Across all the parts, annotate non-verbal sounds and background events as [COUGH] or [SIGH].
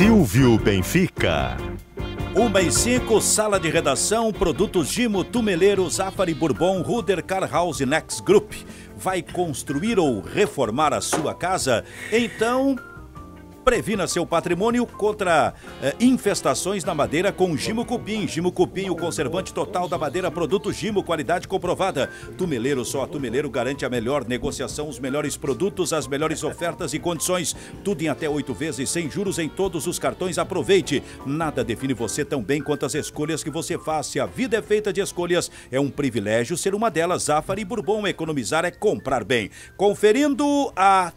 Silvio Benfica. Uma e cinco, sala de redação, produtos Gimo, Tumeleiro, Zafari Bourbon, Ruder Car House Next Group. Vai construir ou reformar a sua casa? Então Previna seu patrimônio contra eh, infestações na madeira com Gimo Cupim. Gimo Cupim, o conservante total da madeira, produto Gimo, qualidade comprovada. Tumeleiro só, Tumeleiro garante a melhor negociação, os melhores produtos, as melhores ofertas e condições. Tudo em até oito vezes, sem juros em todos os cartões. Aproveite. Nada define você tão bem quanto as escolhas que você faz. Se a vida é feita de escolhas, é um privilégio ser uma delas. Zafari Bourbon, economizar é comprar bem. Conferindo a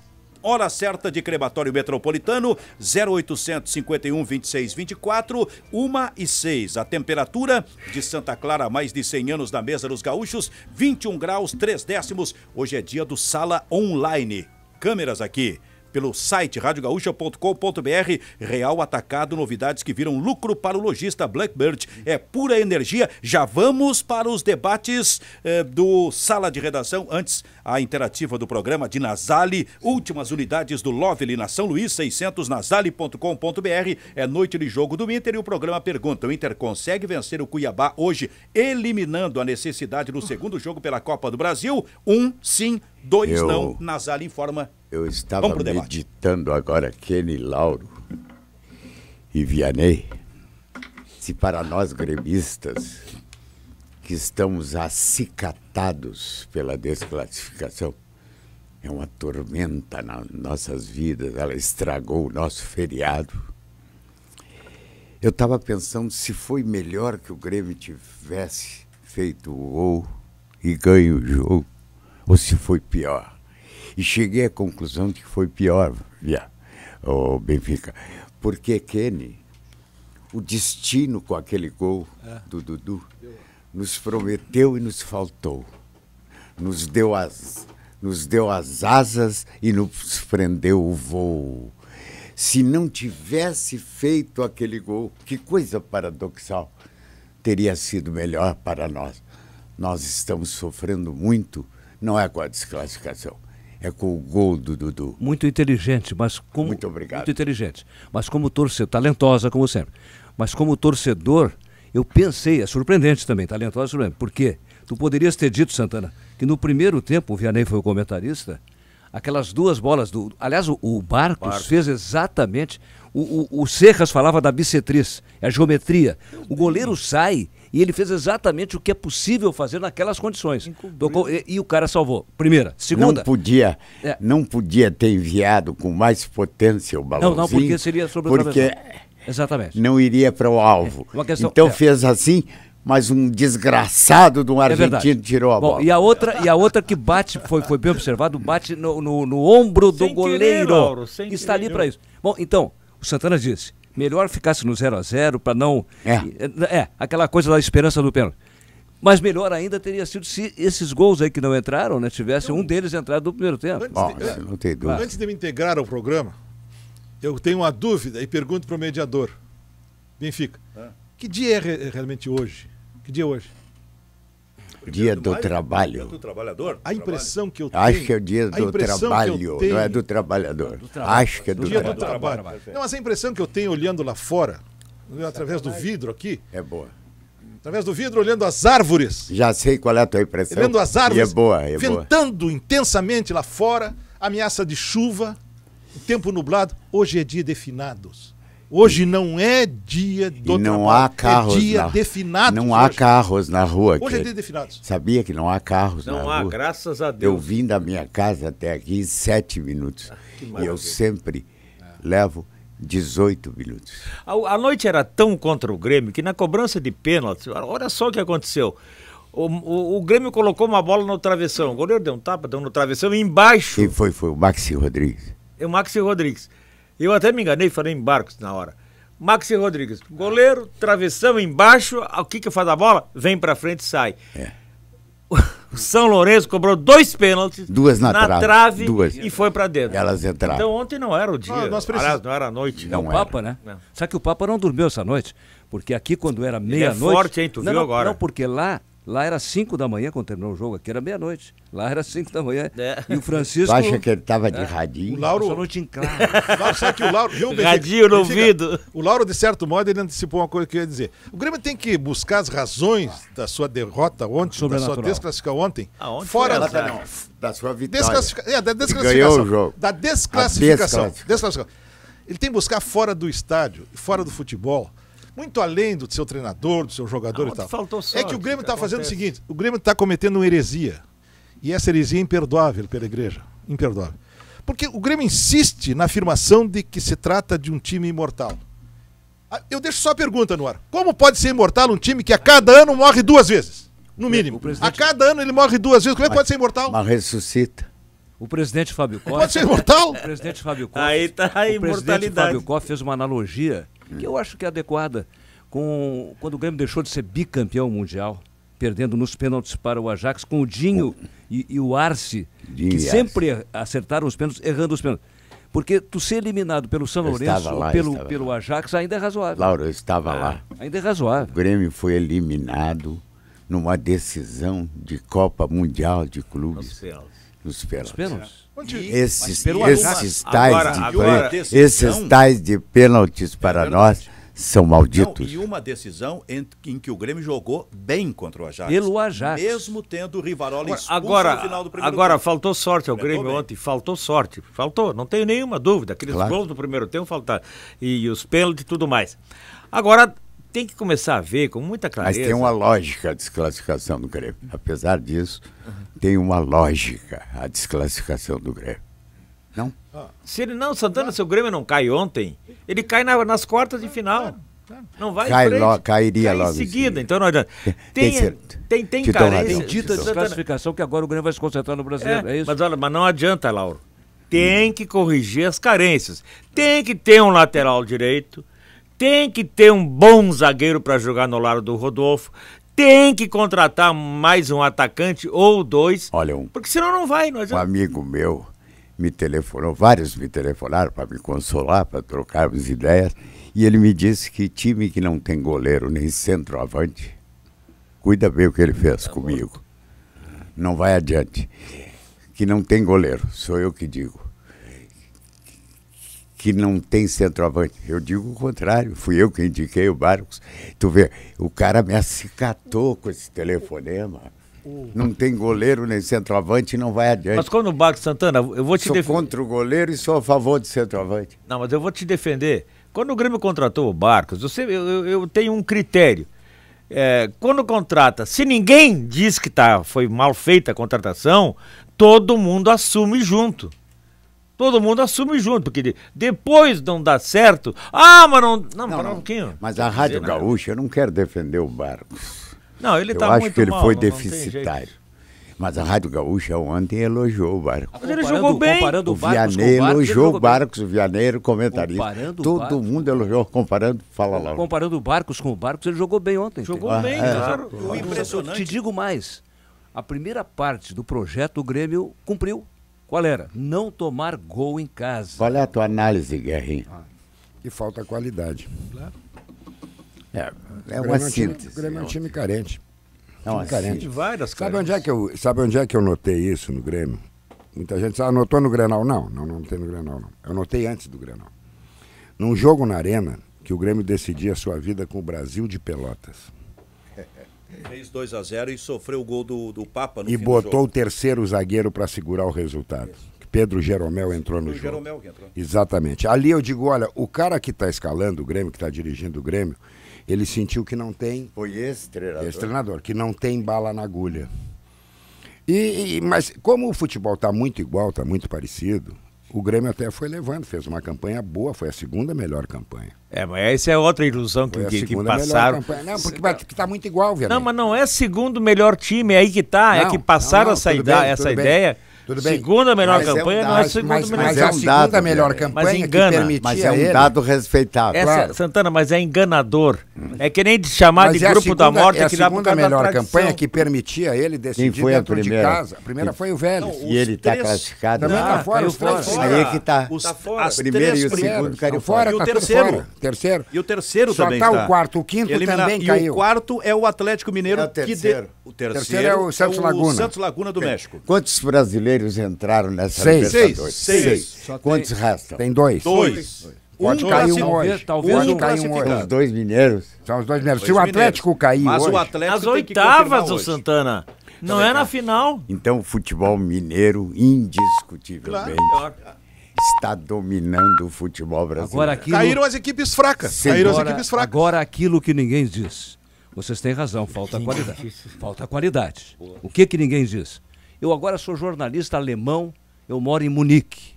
Hora certa de crematório metropolitano, 0851 2624, 1 e 6. A temperatura de Santa Clara, mais de 100 anos na mesa dos gaúchos, 21 graus, 3 décimos. Hoje é dia do Sala Online. Câmeras aqui pelo site radiogaúcha.com.br. Real Atacado, novidades que viram lucro para o lojista Blackbird. É pura energia. Já vamos para os debates eh, do Sala de Redação. Antes, a interativa do programa de nazali Últimas unidades do Lovely na São Luís, 600 nazali.com.br É noite de jogo do Inter e o programa pergunta: o Inter consegue vencer o Cuiabá hoje, eliminando a necessidade do segundo jogo pela Copa do Brasil? Um, sim dois eu, não, em informa. Eu estava meditando debate. agora Kenny Lauro e Vianney, se para nós gremistas que estamos acicatados pela desclassificação, é uma tormenta nas nossas vidas, ela estragou o nosso feriado. Eu estava pensando se foi melhor que o Grêmio tivesse feito o gol e ganho o jogo ou se foi pior. E cheguei à conclusão de que foi pior, via o Benfica, porque Kenny, o destino com aquele gol é. do Dudu, nos prometeu e nos faltou. Nos deu as, nos deu as asas e nos prendeu o voo. Se não tivesse feito aquele gol, que coisa paradoxal, teria sido melhor para nós. Nós estamos sofrendo muito não é com a desclassificação, é com o gol do Dudu. Muito inteligente, mas como. Muito obrigado. Muito inteligente. Mas como torcedor, talentosa como sempre. Mas como torcedor, eu pensei, é surpreendente também, talentosa, é surpreendente. Por quê? Tu poderias ter dito, Santana, que no primeiro tempo, o Vianney foi o comentarista, aquelas duas bolas do. Aliás, o, o Barcos, Barcos, fez exatamente. O, o, o Serras falava da bissetriz, é a geometria. O goleiro sai e ele fez exatamente o que é possível fazer naquelas condições. Tocou, e, e, o cara salvou. Primeira. Segunda. Não podia, é. não podia ter enviado com mais potência o balãozinho. Não, não, porque seria sobre porque Exatamente. Não iria para o alvo. É. Questão, então é. fez assim mas um desgraçado de um é argentino é tirou a Bom, bola. E a outra, e a outra que bate, foi, foi bem observado, bate no, no, no ombro sem do goleiro. Querer, está querer. ali para isso. Bom, então, o Santana disse: Melhor ficasse no 0 a 0 para não. É. é. aquela coisa da esperança do pênalti. Mas melhor ainda teria sido se esses gols aí que não entraram, né, tivesse um deles entrado no primeiro tempo. Antes, de, não tem antes de me integrar ao programa, eu tenho uma dúvida e pergunto para o mediador. Benfica, é. que dia é realmente hoje? Que dia é hoje? dia do, trabalho. Dia do trabalhador? a impressão que eu tenho. Acho que é o dia do trabalho, tenho... não é do trabalhador. Do Acho que é do, dia trabalho. do trabalho. Não, mas a impressão que eu tenho olhando lá fora, através do vidro aqui. É boa. Através do vidro, olhando as árvores. Já sei qual é a tua impressão. Olhando as árvores. E é boa, é Ventando boa. intensamente lá fora, ameaça de chuva, tempo nublado. Hoje é dia de finados. Hoje não é dia do não trabalho, há é carros é dia na, definado. Não há hoje. carros na rua. Hoje que, é dia definados. Sabia que não há carros não na há, rua? Não há, graças a Deus. Eu vim da minha casa até aqui em sete minutos. Ah, e eu sempre é. levo 18 minutos. A, a, noite era tão contra o Grêmio que na cobrança de pênalti, olha só o que aconteceu. O, o, o, Grêmio colocou uma bola no travessão. O goleiro deu um tapa, deu no travessão e embaixo. E foi, foi o Maxi Rodrigues. É o Maxi Rodrigues. Eu até me enganei, falei em Barcos na hora. Maxi Rodrigues, goleiro, travessão embaixo, ah, o que que faz a bola? Vem pra frente e sai. É. [LAUGHS] O São Lourenço cobrou dois pênaltis. Duas na, na trave. trave duas. E foi pra dentro. Elas entraram. Então ontem não era o dia. Ah, nós precis... Aliás, não era a noite. Não é o era. Papa, né? Não. Só que o Papa não dormiu essa noite. Porque aqui, quando era é meia-noite. É forte, hein? Tu não, viu não, agora? Não, porque lá Lá era 5 da manhã quando terminou o jogo, aqui era meia-noite. Lá era 5 da manhã. É. E o Francisco. Tu acha que ele estava de é. radinho? O Lauro. Nossa, noite em claro. [LAUGHS] Lauro, sabe que o Lauro. Viu, radinho no ouvido. O Lauro, de certo modo, ele antecipou uma coisa que eu ia dizer. O Grêmio tem que buscar as razões da sua derrota ontem, da sua desclassificação ontem. Aonde fora da, da sua vitória. Desclassifica... É, da desclassificação. Ganhou o jogo. Da desclassificação. desclassificação. Ele tem que buscar fora do estádio, fora do futebol muito além do seu treinador, do seu jogador ah, e tal. Faltou sorte, é que o Grêmio está fazendo o seguinte: o Grêmio está cometendo uma heresia. E essa heresia é imperdoável pela igreja. Imperdoável. Porque o Grêmio insiste na afirmação de que se trata de um time imortal. Ah, eu deixo só a pergunta no ar. Como pode ser imortal um time que a cada ano morre duas vezes? No mínimo. Presidente... A cada ano ele morre duas vezes. Como é que pode ser imortal? Mas ressuscita. O presidente Fábio Costa. Pode ser imortal? O presidente Fábio Costa. Aí tá a imortalidade. O presidente Fábio Costa fez uma analogia que eu acho que é adequada, com, quando o Grêmio deixou de ser bicampeão mundial, perdendo nos pênaltis para o Ajax, com o Dinho oh. e, e, o Arce, Dinho que sempre Arce. acertaram os pênaltis, errando os pênaltis. Porque tu ser eliminado pelo São Lourenço lá, pelo, pelo Ajax ainda é razoável. Laura, eu estava ah, lá. Ainda é razoável. O Grêmio foi eliminado numa decisão de Copa Mundial de Clubes. Nos pênaltis. Nos pênaltis. Esses, esses, tais agora, de, agora, esses tais de pênaltis é para é nós são malditos. Não, e uma decisão em, em, que o Grêmio jogou bem contra o Ajax. Pelo Ajax. Mesmo tendo o Rivarola expulso agora, no final do primeiro Agora, tempo. faltou sorte ao Grêmio bem. ontem. Faltou sorte. Faltou, não tenho nenhuma dúvida. Aqueles claro. gols do primeiro tempo faltaram. E, e os pênaltis e tudo mais. Agora, tem que começar a ver com muita clareza. Mas tem uma lógica a desclassificação do Grêmio. Apesar disso, tem uma lógica a desclassificação do Grêmio. Não? Ah. Se ele não, Santana, se o Grêmio não cai ontem, ele cai na, nas quartas de ah, final. Tá, tá. Não vai Cai lo, cairia Cai logo. Em seguida, seguida. então não adianta. Tem, tem, tem, tem carência. Tem dita desclassificação que agora o Grêmio vai se concentrar no brasileiro. É, é isso? Mas olha, mas não adianta, Lauro. Hum. Tem que corrigir as carências. Tem que ter um lateral direito tem que ter um bom zagueiro para jogar no lado do Rodolfo, tem que contratar mais um atacante ou dois. Olha, um, porque senão não vai. Um amigo meu me telefonou, vários me telefonaram para me consolar, para trocarmos ideias, e ele me disse que time que não tem goleiro nem centroavante, cuida bem o que ele fez comigo. Não vai adiante. Que não tem goleiro, sou eu que digo que não tem centroavante. Eu digo o contrário, fui eu que indiquei o Barcos. Tu vê, o cara me acicatou com esse telefonema. Não tem goleiro nem centroavante, e não vai adiante. Mas quando o Barcos Santana, eu vou te defender. Sou def... contra o goleiro e sou a favor de centroavante. Não, mas eu vou te defender. Quando o Grêmio contratou o Barcos, eu, eu, eu tenho um critério. É, quando contrata, se ninguém diz que tá, foi mal feita a contratação, todo mundo assume junto todo mundo assume junto, porque depois não dá certo. Ah, mas não. Não, não, não. Mas a Rádio dizer, né? Gaúcha, eu não quero defender o Barcos. Não, ele tá muito Eu acho que ele mal, foi não, deficitário. Não mas a Rádio Gaúcha ontem elogiou o Barcos. Mas ele jogou bem. Comparando o, Vianney elogiou o Barcos, o Vianney, o Comparando Todo Barcos, mundo elogiou, comparando, fala lá. Comparando o Barcos com o Barcos, ele jogou bem ontem. Jogou ah, bem, é, claro. O impressionante. Eu te digo mais, a primeira parte do projeto o Grêmio cumpriu. Qual era? Não tomar gol em casa. Qual é a tua análise, Guerrinho? Ah, que falta qualidade. Claro. É, é uma é síntese. O Grêmio é um time carente. É time carente. Várias sabe onde, é que eu, sabe onde é que eu notei isso no Grêmio? Muita gente sabe, ah, anotou no Grenal. Não, não, não notei no Grenal, não. Eu notei antes do Grenal. Num jogo na arena que o Grêmio decidia a sua vida com o Brasil de Pelotas. Fez 2 a 0 e sofreu o gol do, do Papa no E botou o terceiro zagueiro para segurar o resultado. Isso. Pedro Jeromel entrou no jogo. Jeromel que entrou. Exatamente. Ali eu digo, olha, o cara que está escalando o Grêmio, que está dirigindo o Grêmio, ele sentiu que não tem. Foi esse treinador. Esse treinador, que não tem bala na agulha. E, e mas como o futebol está muito igual, está muito parecido, o Grêmio até foi levando, fez uma campanha boa, foi a segunda melhor campanha. É, mas essa é outra ilusão que, que, que passaram. Não, porque está muito igual, velho. Não, mas não é segundo melhor time, é aí que está, é que passaram não, não, essa, bem, essa ideia. Bem. Tudo bem. Segunda melhor mas campanha é um não é segunda mas, melhor. É mas é um segunda melhor campanha mas engana, Mas é um ele. dado respeitável. claro. Santana, mas é enganador. Hum. É que nem de chamar mas de é grupo segunda, da morte é a que dá segunda melhor campanha que permitia ele decidir Quem foi a primeira? de casa. A primeira foi o velho. Não, e ele está classificado. Também está fora, os três fora. Aí é que está. Tá fora. As primeiro e o segundo caiu tá fora. E o terceiro. terceiro. E tá o terceiro também Só está o quarto. O quinto também caiu. E o quarto é o Atlético Mineiro. É que o terceiro. O terceiro, terceiro é o Santos é Laguna. O Santos Laguna do tem. México. Quantos brasileiros entraram nessa seis. Libertadores? Seis. Seis. seis. Quantos tem... restam? Tem dois. Dois. dois. Pode um cair um hoje. Talvez Pode um cair um hoje. Os dois mineiros. São os dois mineiros. Se o Atlético cair Mas hoje... O Atlético As oitavas o Santana. Não é, é na final. Então o futebol mineiro, indiscutivelmente... Claro está dominando o futebol brasileiro. Agora, aquilo... Caíram as equipes fracas. Sim. Caíram agora, as equipes fracas. Agora aquilo que ninguém diz. Vocês têm razão, falta qualidade. Falta qualidade. O que que ninguém diz? Eu agora sou jornalista alemão, eu moro em Munique.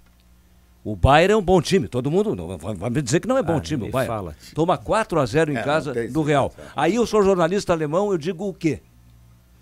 O Bayern é um bom time, todo mundo vai me dizer que não é bom ah, time o Bayern. Fala. Toma 4 a 0 em é, casa tem, do Real. É. Aí eu sou jornalista alemão, eu digo o quê?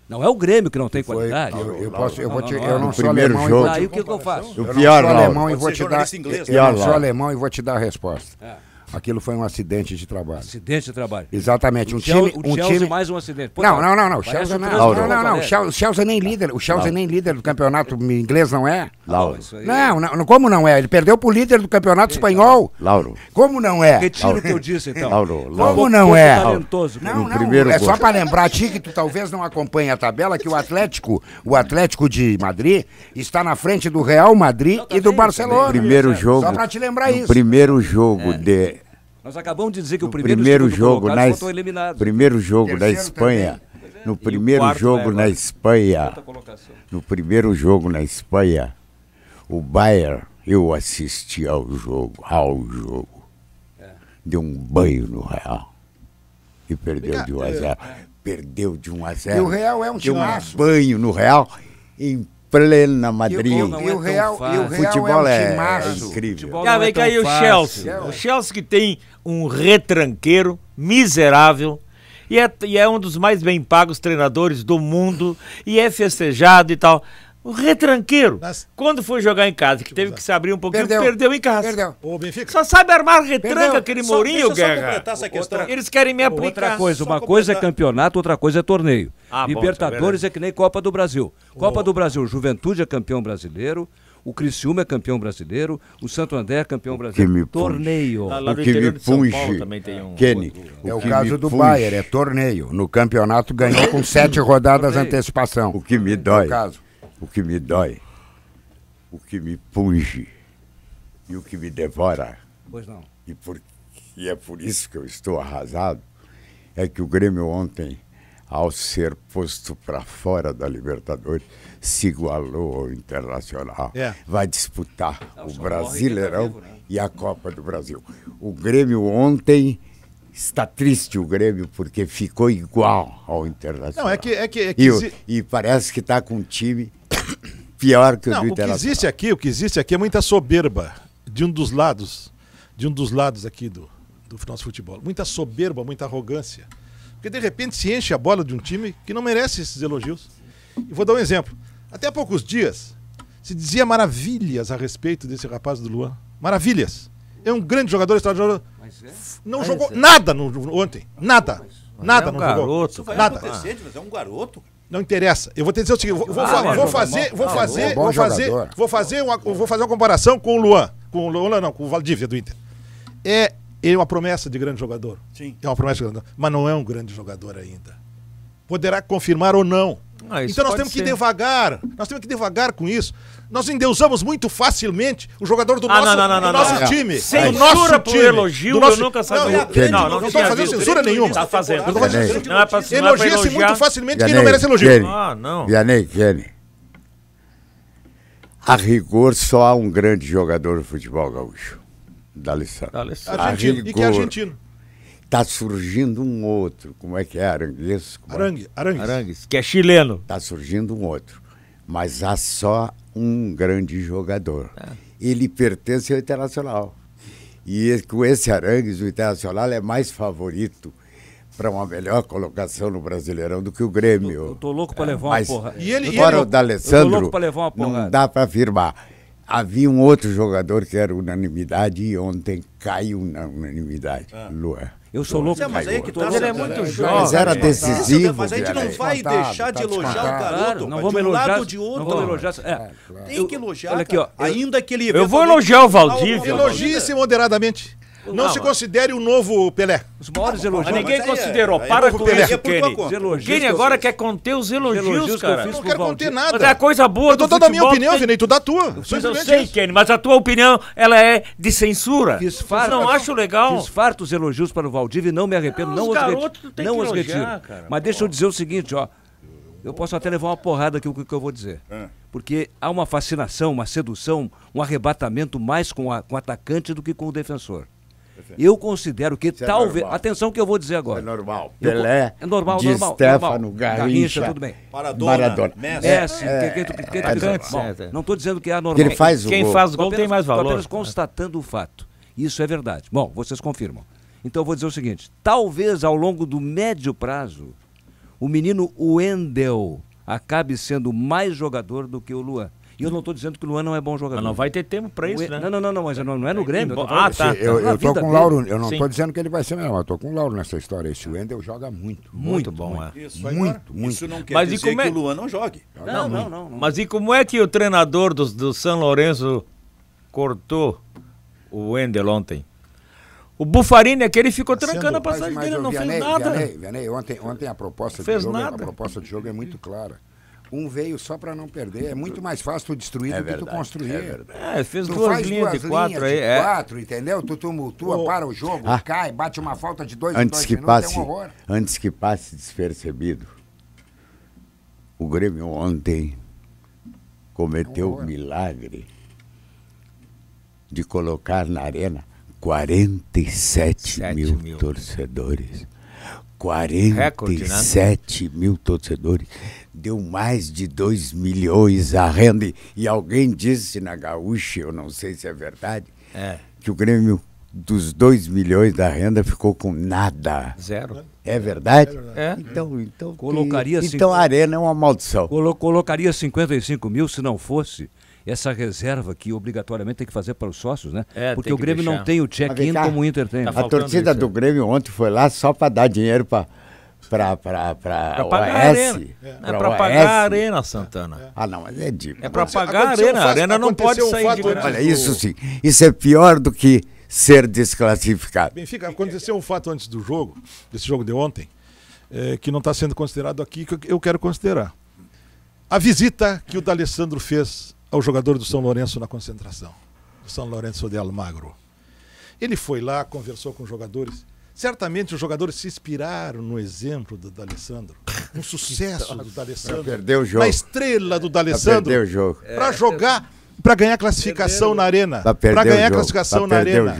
Não é o Grêmio que não tem Foi, qualidade. Eu, eu, posso, eu, não, vou te, não, não, sou primeiro alemão jogo. Aí o que, eu faço? eu não sou alemão e vou te é dar. Inglês, eu né? não sou alemão e vou te dar a resposta. É. Aquilo foi um acidente de trabalho. Acidente de trabalho. Exatamente. O um Chelsea, time, um Chelsea time... mais um acidente. Pô, não, não, não, não. Chelsea não, não, não, não, O Chelsea é nem líder. O Chelsea é nem líder do campeonato inglês não é? Lauro. É- não, não, como não é? Ele perdeu pro líder do campeonato Ei, espanhol. Lauro. Como não é? Retiro o que eu disse, então. Lauro, Lauro. Como não é? Talentoso. Não, não. Primeiro é só para lembrar, Ti, que tu talvez não acompanhe a tabela, que o Atlético, o Atlético de Madrid, está na frente do Real Madrid tá e do tá Barcelona. Primeiro jogo. Só para te lembrar isso. Primeiro jogo de nós acabamos de dizer que no o primeiro, jogo na es... primeiro jogo da Espanha, no primeiro jogo na Espanha, no primeiro jogo na Espanha, o Bayern, eu assisti ao jogo, ao jogo. É. Deu um banho no Real. E perdeu Obrigado. de 1 a 0. É. Perdeu de 1 a 0. E o Real é um timaço. Deu um banho no Real em na Madrid. E o, é Real, é futebol é, é incrível. Ah, vem é aí o Chelsea. O Chelsea que tem um retranqueiro miserável. E é, e é um dos mais bem pagos treinadores do mundo. E é festejado e tal. O retranqueiro. Mas... Quando foi jogar em casa, que teve que se abrir um pouquinho, perdeu, perdeu em casa. Perdeu. Benfica. Só sabe armar retranca perdeu. aquele só, Mourinho, Guerra. Essa questão. Outra... Eles querem me aplicar. Outra coisa, uma coisa é campeonato, outra coisa é torneio. Ah, Libertadores bom, tá é, é que nem Copa do Brasil. Copa do Brasil, Juventude é campeão brasileiro, o Criciúma é campeão brasileiro, o Santo André é campeão brasileiro. torneio. o que me punge, tá Kenny, é o caso do Bayern, é torneio. No campeonato ganhou com [LAUGHS] sete rodadas torneio. antecipação. O que me dói. É o caso o que me dói, o que me punge e o que me devora. Pois não. E, por, e é por isso que eu estou arrasado. É que o Grêmio ontem, ao ser posto para fora da Libertadores, se igualou ao Internacional. É. Vai disputar não, o tá Brasileirão né? e a Copa do Brasil. O Grêmio ontem está triste o Grêmio porque ficou igual ao Internacional. Não, é que, é que, é que e, e, parece que está com um time pior que o Não, O que existe aqui, o que existe aqui é muita soberba de um dos lados, de um dos lados aqui do, do nosso futebol. Muita soberba, muita arrogância. Porque de repente se enche a bola de um time que não merece esses elogios. E vou dar um exemplo. Até há poucos dias se dizia maravilhas a respeito desse rapaz do Luan. Maravilhas. É um grande jogador, Mas É? Não mas jogou é. nada no, ontem. Nada. Mas nada é um garoto, jogou. Isso nada. É mas é um garoto. Não interessa. Eu vou te dizer o seguinte, vou, vou, ah, vou, tá é vou fazer, vou fazer, vou fazer, vou fazer, uma, vou fazer uma comparação com o Luan, com o Luan não, com o Valdívia do Inter. É, ele é uma promessa de grande jogador. Sim. É uma promessa de grande jogador, mas não é um grande jogador ainda. Poderá confirmar ou não. Ah, então nós temos ser. que devagar, nós temos que devagar com isso. Nós endeusamos muito facilmente o jogador do ah, nosso, time. Sem nosso time. Censura nosso por time, elogio, nosso... eu nunca sabia. Não, eu, não, não, não estou fazendo censura nenhuma. Está fazendo. É não é pra, Elogia-se muito facilmente quem não merece elogio. Ah, não. Vianney, Vianney. A rigor, só há um grande jogador de futebol gaúcho. Dá licença. Dá licença. Argentino, rigor, e que é argentino. Está surgindo um outro. Como é que é? Arangues? É? Arangue, Arangues. Arangues. Que é chileno. está surgindo um outro. Mas há só um grande jogador. É. Ele pertence ao Internacional. E com esse Arangues, o Internacional é mais favorito para uma melhor colocação no Brasileirão do que o Grêmio. Eu, tô louco para é, levar uma porra. E ele, fora o D'Alessandro, não dá para afirmar. Havia um outro jogador que era unanimidade e ontem caiu na unanimidade, ah. Luan. Eu sou louco. É, mas aí que tá, ele é muito é, jovem. Mas era decisivo. Mas a gente não vai tá deixar de tá elogiar o garoto. Não vamos elogiar. lado de outro. Não vamos elogiar. É, Tem que elogiar. Olha aqui, ó. Ainda que ele. Eu vou elogiar o Valdir. Elogie-se moderadamente. Não, ah, se considere o novo Pelé. Os maiores ah, elogios. Ninguém é considerou. É, para com Pelé. isso, Kenny. Elogios Kenny agora quer conter os elogios, elogios cara. eu não quero conter nada. Mas é a coisa boa Eu tô dando a minha opinião, Vinícius. tu dá a tua. eu sei, isso. Kenny, mas a tua opinião, ela é de censura. Fiz não acho legal. Fiz os elogios para o Valdivia e não me arrependo. Não, não os, garotos, não os retiro. Mas deixa eu dizer o seguinte, ó. Eu posso até levar uma porrada aqui o que eu vou dizer. É. Porque há uma fascinação, uma sedução, um arrebatamento mais com, a, com o atacante do que com o defensor. Eu considero que Isso é talvez. É atenção que eu vou dizer agora. É normal. Pelé. Eu, é normal, de normal. Stefano, Garrincha, tudo bem. Maradona. Maradona. Messi. Messi. É, não estou dizendo que é normal. Ele faz o quem gol. faz o gol apenas, tem mais valor. apenas constatando o fato. Isso é verdade. Bom, vocês confirmam. Então eu vou dizer o seguinte: talvez ao longo do médio prazo, o menino Wendel acabe sendo mais jogador do que o Luan. E eu não estou dizendo que o Luan não é bom jogador. Mas não vai ter tempo para isso, né? Não, não, não, não, mas não, não é no Grêmio. Eu ah, tá, tá. Eu, eu tô com o Lauro, eu não estou dizendo que ele vai ser melhor, mas estou com o Lauro nessa história. Esse Wendel joga muito. Muito, muito bom, muito, é. Isso, muito, muito. Isso não quer mas dizer é... que o Luan não jogue. Joga não, não, não, não, Mas e como é que o treinador do, do São Lourenço cortou o Wendel ontem? O Bufarini é que ele ficou trancando a passagem mas, mas dele, não Vianney, fez nada. Vianney, Vianney, ontem, ontem a proposta fez de jogo, nada. a proposta de jogo é muito clara. Um veio só para não perder. É muito mais fácil tu destruir é do verdade, que tu é construir. É, é fez tu duas linhas duas de quatro linhas aí. De é. quatro, entendeu? Tu tumultua, oh. para o jogo, ah. cai, bate uma falta de dois antes dois que minutos, passe, é um Antes que passe despercebido, o Grêmio ontem cometeu o é um milagre de colocar na arena 47 mil, mil torcedores. 47 Record, né? mil torcedores deu mais de 2 milhões a renda. E alguém disse na Gaúcha, eu não sei se é verdade, é. que o Grêmio dos 2 milhões da renda ficou com nada. Zero. É verdade? É. é. Então, então, colocaria que, então a arena é uma maldição. Colo colocaria 55 mil se não fosse essa reserva que obrigatoriamente tem que fazer para os sócios, né? É, Porque o Grêmio deixar. não tem o check-in como o Inter tem. Tá a torcida isso. do Grêmio ontem foi lá só para dar dinheiro para para para para pagar a arena. É, é para pagar a arena Santana. É. Ah, não, mas é de É para pagar a arena. A arena não pode sair de Olha, isso sim. Isso é pior do que ser desclassificado. Benfica, aconteceu um fato antes do jogo, desse jogo de ontem, é, que não está sendo considerado aqui, que eu quero considerar. A visita que o D'Alessandro fez ao jogador do São Lourenço na concentração, do São Lourenço de Almagro. Ele foi lá, conversou com os jogadores. Certamente os jogadores se inspiraram no exemplo do D'Alessandro. no [LAUGHS] sucesso do D'Alessandro. Perdeu o jogo. Na estrela do D'Alessandro. Perdeu o jogo. Para é, jogar para ganhar classificação na arena. Para ganhar classificação na arena.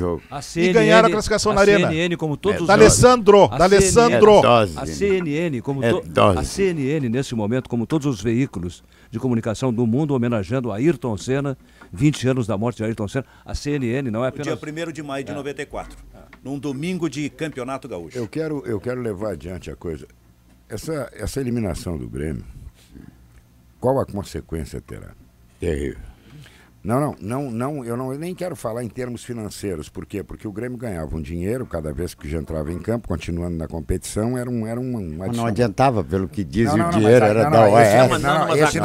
e ganhar a classificação na arena. A CNN, como todos é os D'Alessandro, D'Alessandro. A CNN, é como é a CNN nesse momento, como todos os veículos de comunicação do mundo homenageando Ayrton Senna, 20 anos da morte de Ayrton Senna. A CNN não é apenas o Dia 1 de maio de 94 num domingo de campeonato gaúcho. Eu quero, eu quero levar adiante a coisa. Essa, essa eliminação do Grêmio, qual a consequência terá? Terrível. Não, não, não, não, eu não eu nem quero falar em termos financeiros. Por quê? Porque o Grêmio ganhava um dinheiro cada vez que já entrava em campo, continuando na competição, era um era um, um Não adiantava, pelo que diz não, não, o dinheiro era da OAS. Não, não, esse não, esse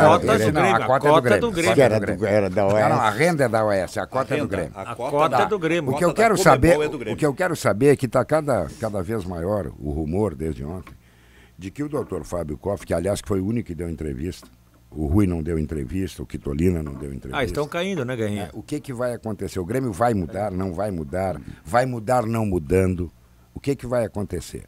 não, a cota é do Grêmio. Era, era da OAS. Não, a renda é da OAS, a cota a renda, é do Grêmio. A cota é do Grêmio. O que eu quero saber, o que eu quero saber é que está cada cada vez maior o rumor desde ontem de que o doutor Fábio Koff, que aliás que foi o único que deu entrevista, o Rui não deu entrevista, o Quitolina não deu entrevista. Ah, estão caindo, né, Gainha? É, o que, que vai acontecer? O Grêmio vai mudar, não vai mudar? Vai mudar, não mudando? O que, que vai acontecer?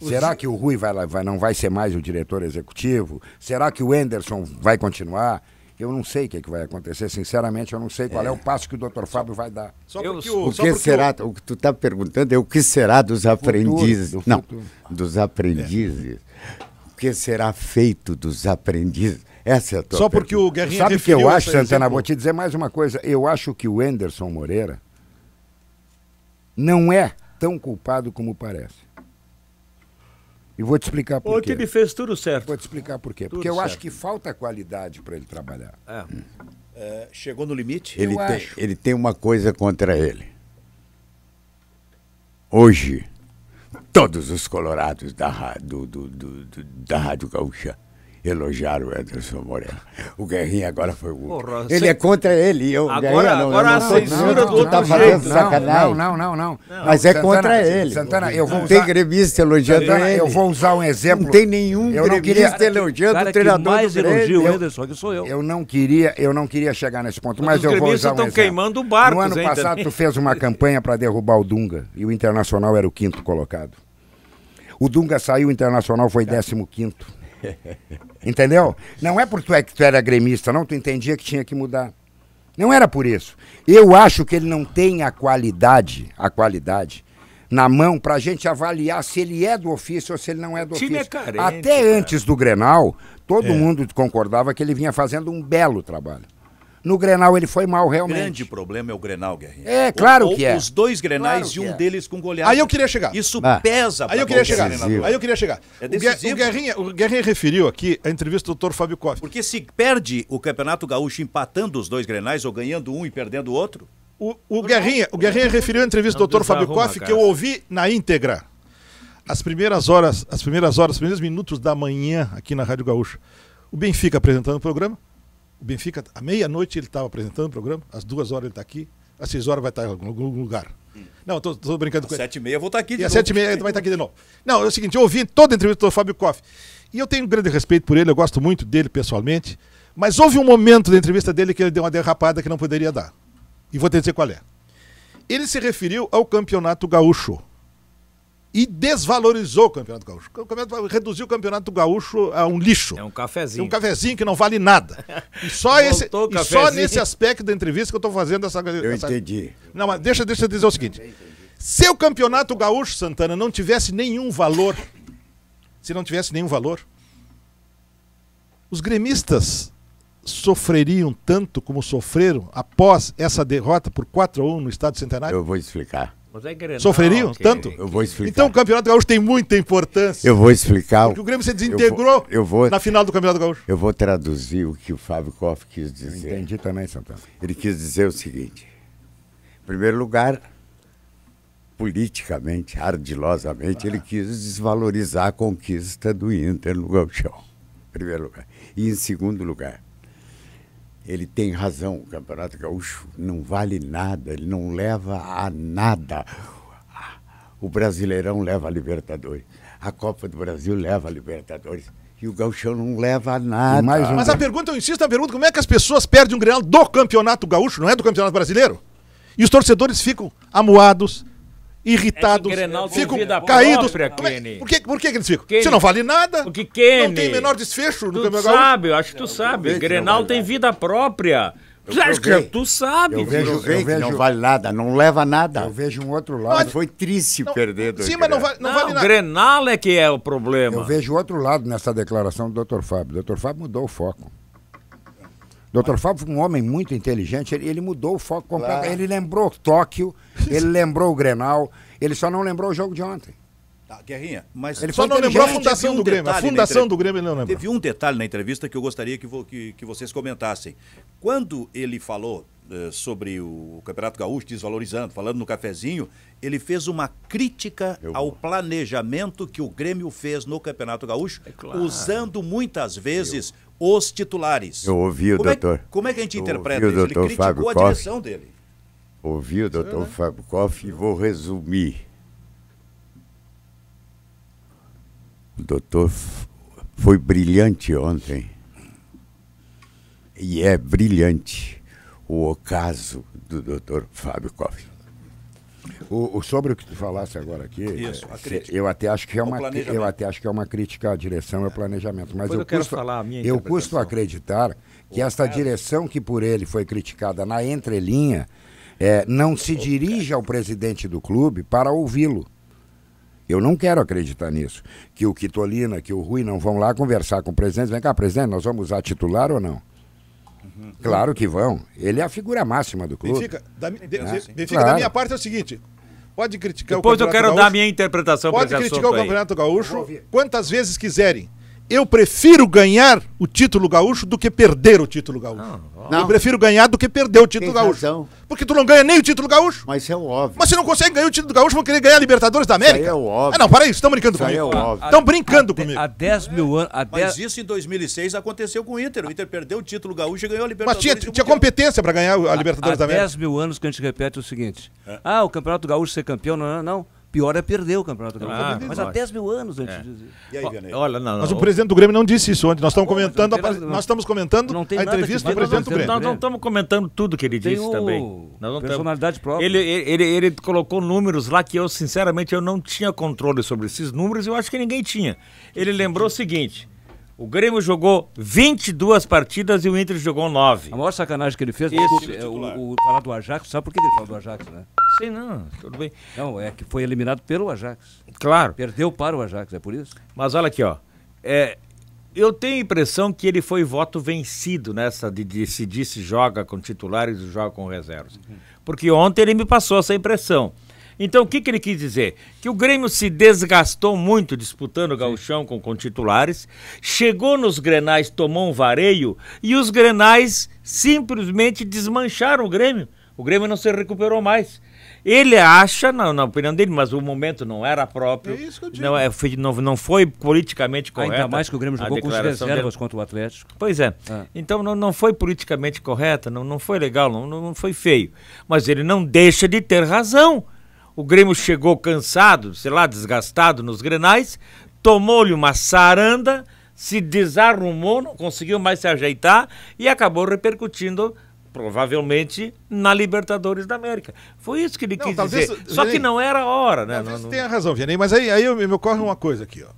Será que o Rui vai, vai, não vai ser mais o diretor executivo? Será que o Enderson vai continuar? Eu não sei o que, é que vai acontecer, sinceramente, eu não sei qual é, é o passo que o doutor Fábio vai dar. Só porque o, só que porque será, o que tu está perguntando é o que será dos do aprendizes. Futuro, do não, dos aprendizes. É que será feito dos aprendizes? Essa é a tua Só porque pergunta. o Guerrinha Sabe o que eu acho, Santana? Vou te dizer mais uma coisa. Eu acho que o Enderson Moreira não é tão culpado como parece. E vou te explicar por Ou quê. ele fez tudo certo. Vou te explicar por quê. Tudo Porque eu certo. acho que falta qualidade para ele trabalhar. É. É, chegou no limite? Ele eu tem, acho. ele tem uma coisa contra ele. Hoje, todos os colorados da, do, do, do, da Rádio Gaúcha elogiaram o Ederson Moreira. O Guerrinha agora foi o. Porra, ele cê... é contra ele. Eu, agora Guerrinha, não, agora eu não, a censura tá não, do outro tá jeito. Sacanagem. Não, não, não, não, não. Mas é Santana, contra ele. Santana, eu vou não usar... tem gremista elogiando ele. Eu vou usar um exemplo. Não tem nenhum eu gremista queria... elogiando cara, o treinador. mais elogia o Ederson, que sou eu. Eu não queria, eu não queria chegar nesse ponto, mas, mas eu vou usar um estão exemplo. queimando o barco. No ano passado, tu fez uma campanha para derrubar o Dunga e o Internacional era o quinto colocado. O Dunga saiu, o Internacional foi 15 [LAUGHS] Entendeu? Não é porque tu, é, que tu era gremista, não. Tu entendia que tinha que mudar. Não era por isso. Eu acho que ele não tem a qualidade, a qualidade na mão para a gente avaliar se ele é do ofício ou se ele não é do é ofício. É carente, Até cara. antes do Grenal, todo é. mundo concordava que ele vinha fazendo um belo trabalho. No Grenal ele foi mal, realmente. O grande problema é o Grenal, Guerrinha. É, claro que é. Os dois Grenais claro e um é. deles com goleada. Aí eu queria chegar. Isso ah. pesa Aí eu queria chegar. Treinador. Aí eu queria chegar. É O, Guerrinha, o Guerrinha referiu aqui a entrevista do doutor Fábio Koff. Porque se perde o Campeonato Gaúcho empatando os dois Grenais ou ganhando um e perdendo o outro... O, o Guerrinha, o Guerrinha referiu a entrevista do Dr. Fábio Koff que eu ouvi na íntegra. As primeiras horas, as primeiras horas, os primeiros minutos da manhã aqui na Rádio Gaúcha. O Benfica apresentando o programa o Benfica, à meia-noite, ele estava apresentando o programa, às duas horas ele está aqui, às seis horas vai estar tá em algum lugar. Hum. Não, estou brincando às com ele. Às sete e meia eu vou estar tá aqui de e novo. às sete e meia ele vai estar tá aqui de novo. Não, é o seguinte, eu ouvi toda a entrevista do Fábio Koff. E eu tenho um grande respeito por ele, eu gosto muito dele pessoalmente. Mas houve um momento da entrevista dele que ele deu uma derrapada que não poderia dar. E vou te dizer qual é. Ele se referiu ao campeonato gaúcho e desvalorizou o Campeonato Gaúcho. O campeonato, reduziu o Campeonato Gaúcho a um lixo. É um cafezinho. É um cafezinho que não vale nada. E só, [LAUGHS] esse, e só nesse aspecto da entrevista que eu estou fazendo essa... Eu essa... entendi. Não, mas deixa, deixa eu dizer o seguinte. Se o Campeonato Gaúcho, Santana, não tivesse nenhum valor, se não tivesse nenhum valor, os gremistas sofreriam tanto como sofreram após essa derrota por 4 a 1 no Estado Centenário? Eu vou explicar. Mas é Grenal, Sofreriam que, tanto? eu vou explicar. Então o Campeonato Gaúcho tem muita importância. Eu vou explicar. Porque o Grêmio se desintegrou eu vou, eu vou, na final do Campeonato Gaúcho. Eu vou traduzir o que o Fábio Koff quis dizer. Eu entendi também, Santana. Ele quis dizer o seguinte. Em primeiro lugar, politicamente, ardilosamente, ah. ele quis desvalorizar a conquista do Inter no Gauchão. Em primeiro lugar. E em segundo lugar, ele tem razão. O Campeonato Gaúcho não vale nada, ele não leva a nada. O Brasileirão leva a Libertadores, a Copa do Brasil leva a Libertadores. E o gauchão não leva a nada. Um Mas a pergunta, eu insisto na pergunta, como é que as pessoas perdem um Grenal do Campeonato Gaúcho, não é do Campeonato Brasileiro? E os torcedores ficam amuados, irritados, é ficam caídos. Própria, é Por, que, por que eles ficam? Kenny. Se não vale nada, Porque, Kenny, não tem menor desfecho no Campeonato Gaúcho. sabe, eu acho que tu não, sabe. Não Grenal tem vida própria. Eu eu tu sabe. Eu vejo, eu vejo, não vale nada, não leva nada. Eu vejo um outro lado. Mas foi triste não, perder dois Sim, mas não, vale, não, não vale nada. O Grenal é que é o problema. Eu vejo outro lado nessa declaração do Dr. Fábio. O Dr. Fábio mudou o foco. Doutor Fábio foi um homem muito inteligente, ele, ele mudou o foco completo. Ele lembrou Tóquio, [LAUGHS] ele lembrou o Grenal, ele só não lembrou o jogo de ontem. Tá, Guerrinha, mas ele só não lembrou a fundação um do Grêmio. A fundação do Grêmio ele não lembrou. Teve um detalhe na entrevista que eu gostaria que, vo, que, que vocês comentassem. Quando ele falou eh, sobre o Campeonato Gaúcho desvalorizando, falando no cafezinho, ele fez uma crítica eu... ao planejamento que o Grêmio fez no Campeonato Gaúcho, é claro. usando muitas vezes eu os titulares. Eu ouvi o como é doutor. É, como é que a gente interpreta isso? Ele criticou Fábio a Koff, direção dele. Ouvi o doutor é, né? Fábio Koff e vou resumir. O doutor foi brilhante ontem. E é brilhante o ocaso do doutor Fábio Koff. O, o, sobre o que tu falaste agora aqui, Isso, é, eu até acho que é uma eu até acho que é uma crítica à direção e é. ao planejamento, mas eu, eu custo, falar eu custo acreditar que o esta cara... direção que por ele foi criticada na entrelinha é, não se dirige ao presidente do clube para ouvi-lo. Eu não quero acreditar nisso. Que o Quitolina, que o Rui não vão lá conversar com o presidente. Vem cá, presidente, nós vamos usar titular ou não? Claro que vão. Ele é a figura máxima do clube. Benfica, da, de, né? Benfica claro. da minha parte é o seguinte: pode criticar Depois o Campeonato Gaúcho. Depois eu quero Gaúcho, dar a minha interpretação Pode criticar o Campeonato aí. Gaúcho quantas vezes quiserem eu prefiro ganhar o título gaúcho do que perder o título gaúcho. Ah, não, não. Eu prefiro ganhar do que perder o título Tem gaúcho. Razão. Porque tu não ganha nem o título gaúcho. Mas é óbvio. Mas se não consegue ganhar o título gaúcho, vão querer ganhar a Libertadores da América. Isso é óbvio. Ah, não, para isso, estão brincando isso comigo. é óbvio. Estão brincando a, comigo. Há 10 mil anos. Dez... Mas isso em 2006 aconteceu com o Inter. O Inter perdeu o título gaúcho e ganhou a Libertadores. Mas tinha, tinha competência para ganhar a Libertadores a, da América. Há 10 mil anos que a gente repete o seguinte: é. ah, o Campeonato Gaúcho ser campeão, não, não. não pior é perder o Campeonato Ah, mas há 10 mil anos antes é. disso. Olha, não, não, mas o presidente do Grêmio não disse isso ontem. Nós estamos comentando, a, nós estamos comentando não tem a entrevista do presidente do Grêmio. Nós não estamos comentando tudo que ele tem disse também. Nós não personalidade tamo... própria. Ele, ele, ele, ele, colocou números lá que eu, sinceramente, eu não tinha controle sobre esses números e eu acho que ninguém tinha. Ele lembrou o seguinte. O Grêmio jogou 22 partidas e o Inter jogou 9. A maior sacanagem que ele fez é o, o, falar do Ajax. Sabe por que ele fala do Ajax, né? Sei não, tudo bem. Não, é que foi eliminado pelo Ajax. Claro. Perdeu para o Ajax, é por isso? Mas olha aqui, ó. É, eu tenho a impressão que ele foi voto vencido nessa de decidir se joga com titulares ou joga com reservas. Uhum. Porque ontem ele me passou essa impressão. Então o que, que ele quis dizer? Que o Grêmio se desgastou muito disputando o gauchão com, com titulares, chegou nos Grenais, tomou um vareio e os Grenais simplesmente desmancharam o Grêmio. O Grêmio não se recuperou mais. Ele acha, na, na opinião dele, mas o momento não era próprio. É isso que eu digo. Não, é, foi, não, não foi politicamente correto. Ainda mais que o Grêmio jogou com os reservas dele. contra o Atlético. Pois é. Ah. Então não, não foi politicamente correta, não, não foi legal, não, não foi feio. Mas ele não deixa de ter razão. O Grêmio chegou cansado, sei lá, desgastado nos grenais, tomou-lhe uma saranda, se desarrumou, não conseguiu mais se ajeitar e acabou repercutindo provavelmente na Libertadores da América. Foi isso que ele não, quis talvez, dizer. Só que não era a hora, né? Talvez não, não... tenha razão, Vianney, mas aí, aí me ocorre uma coisa aqui, ó.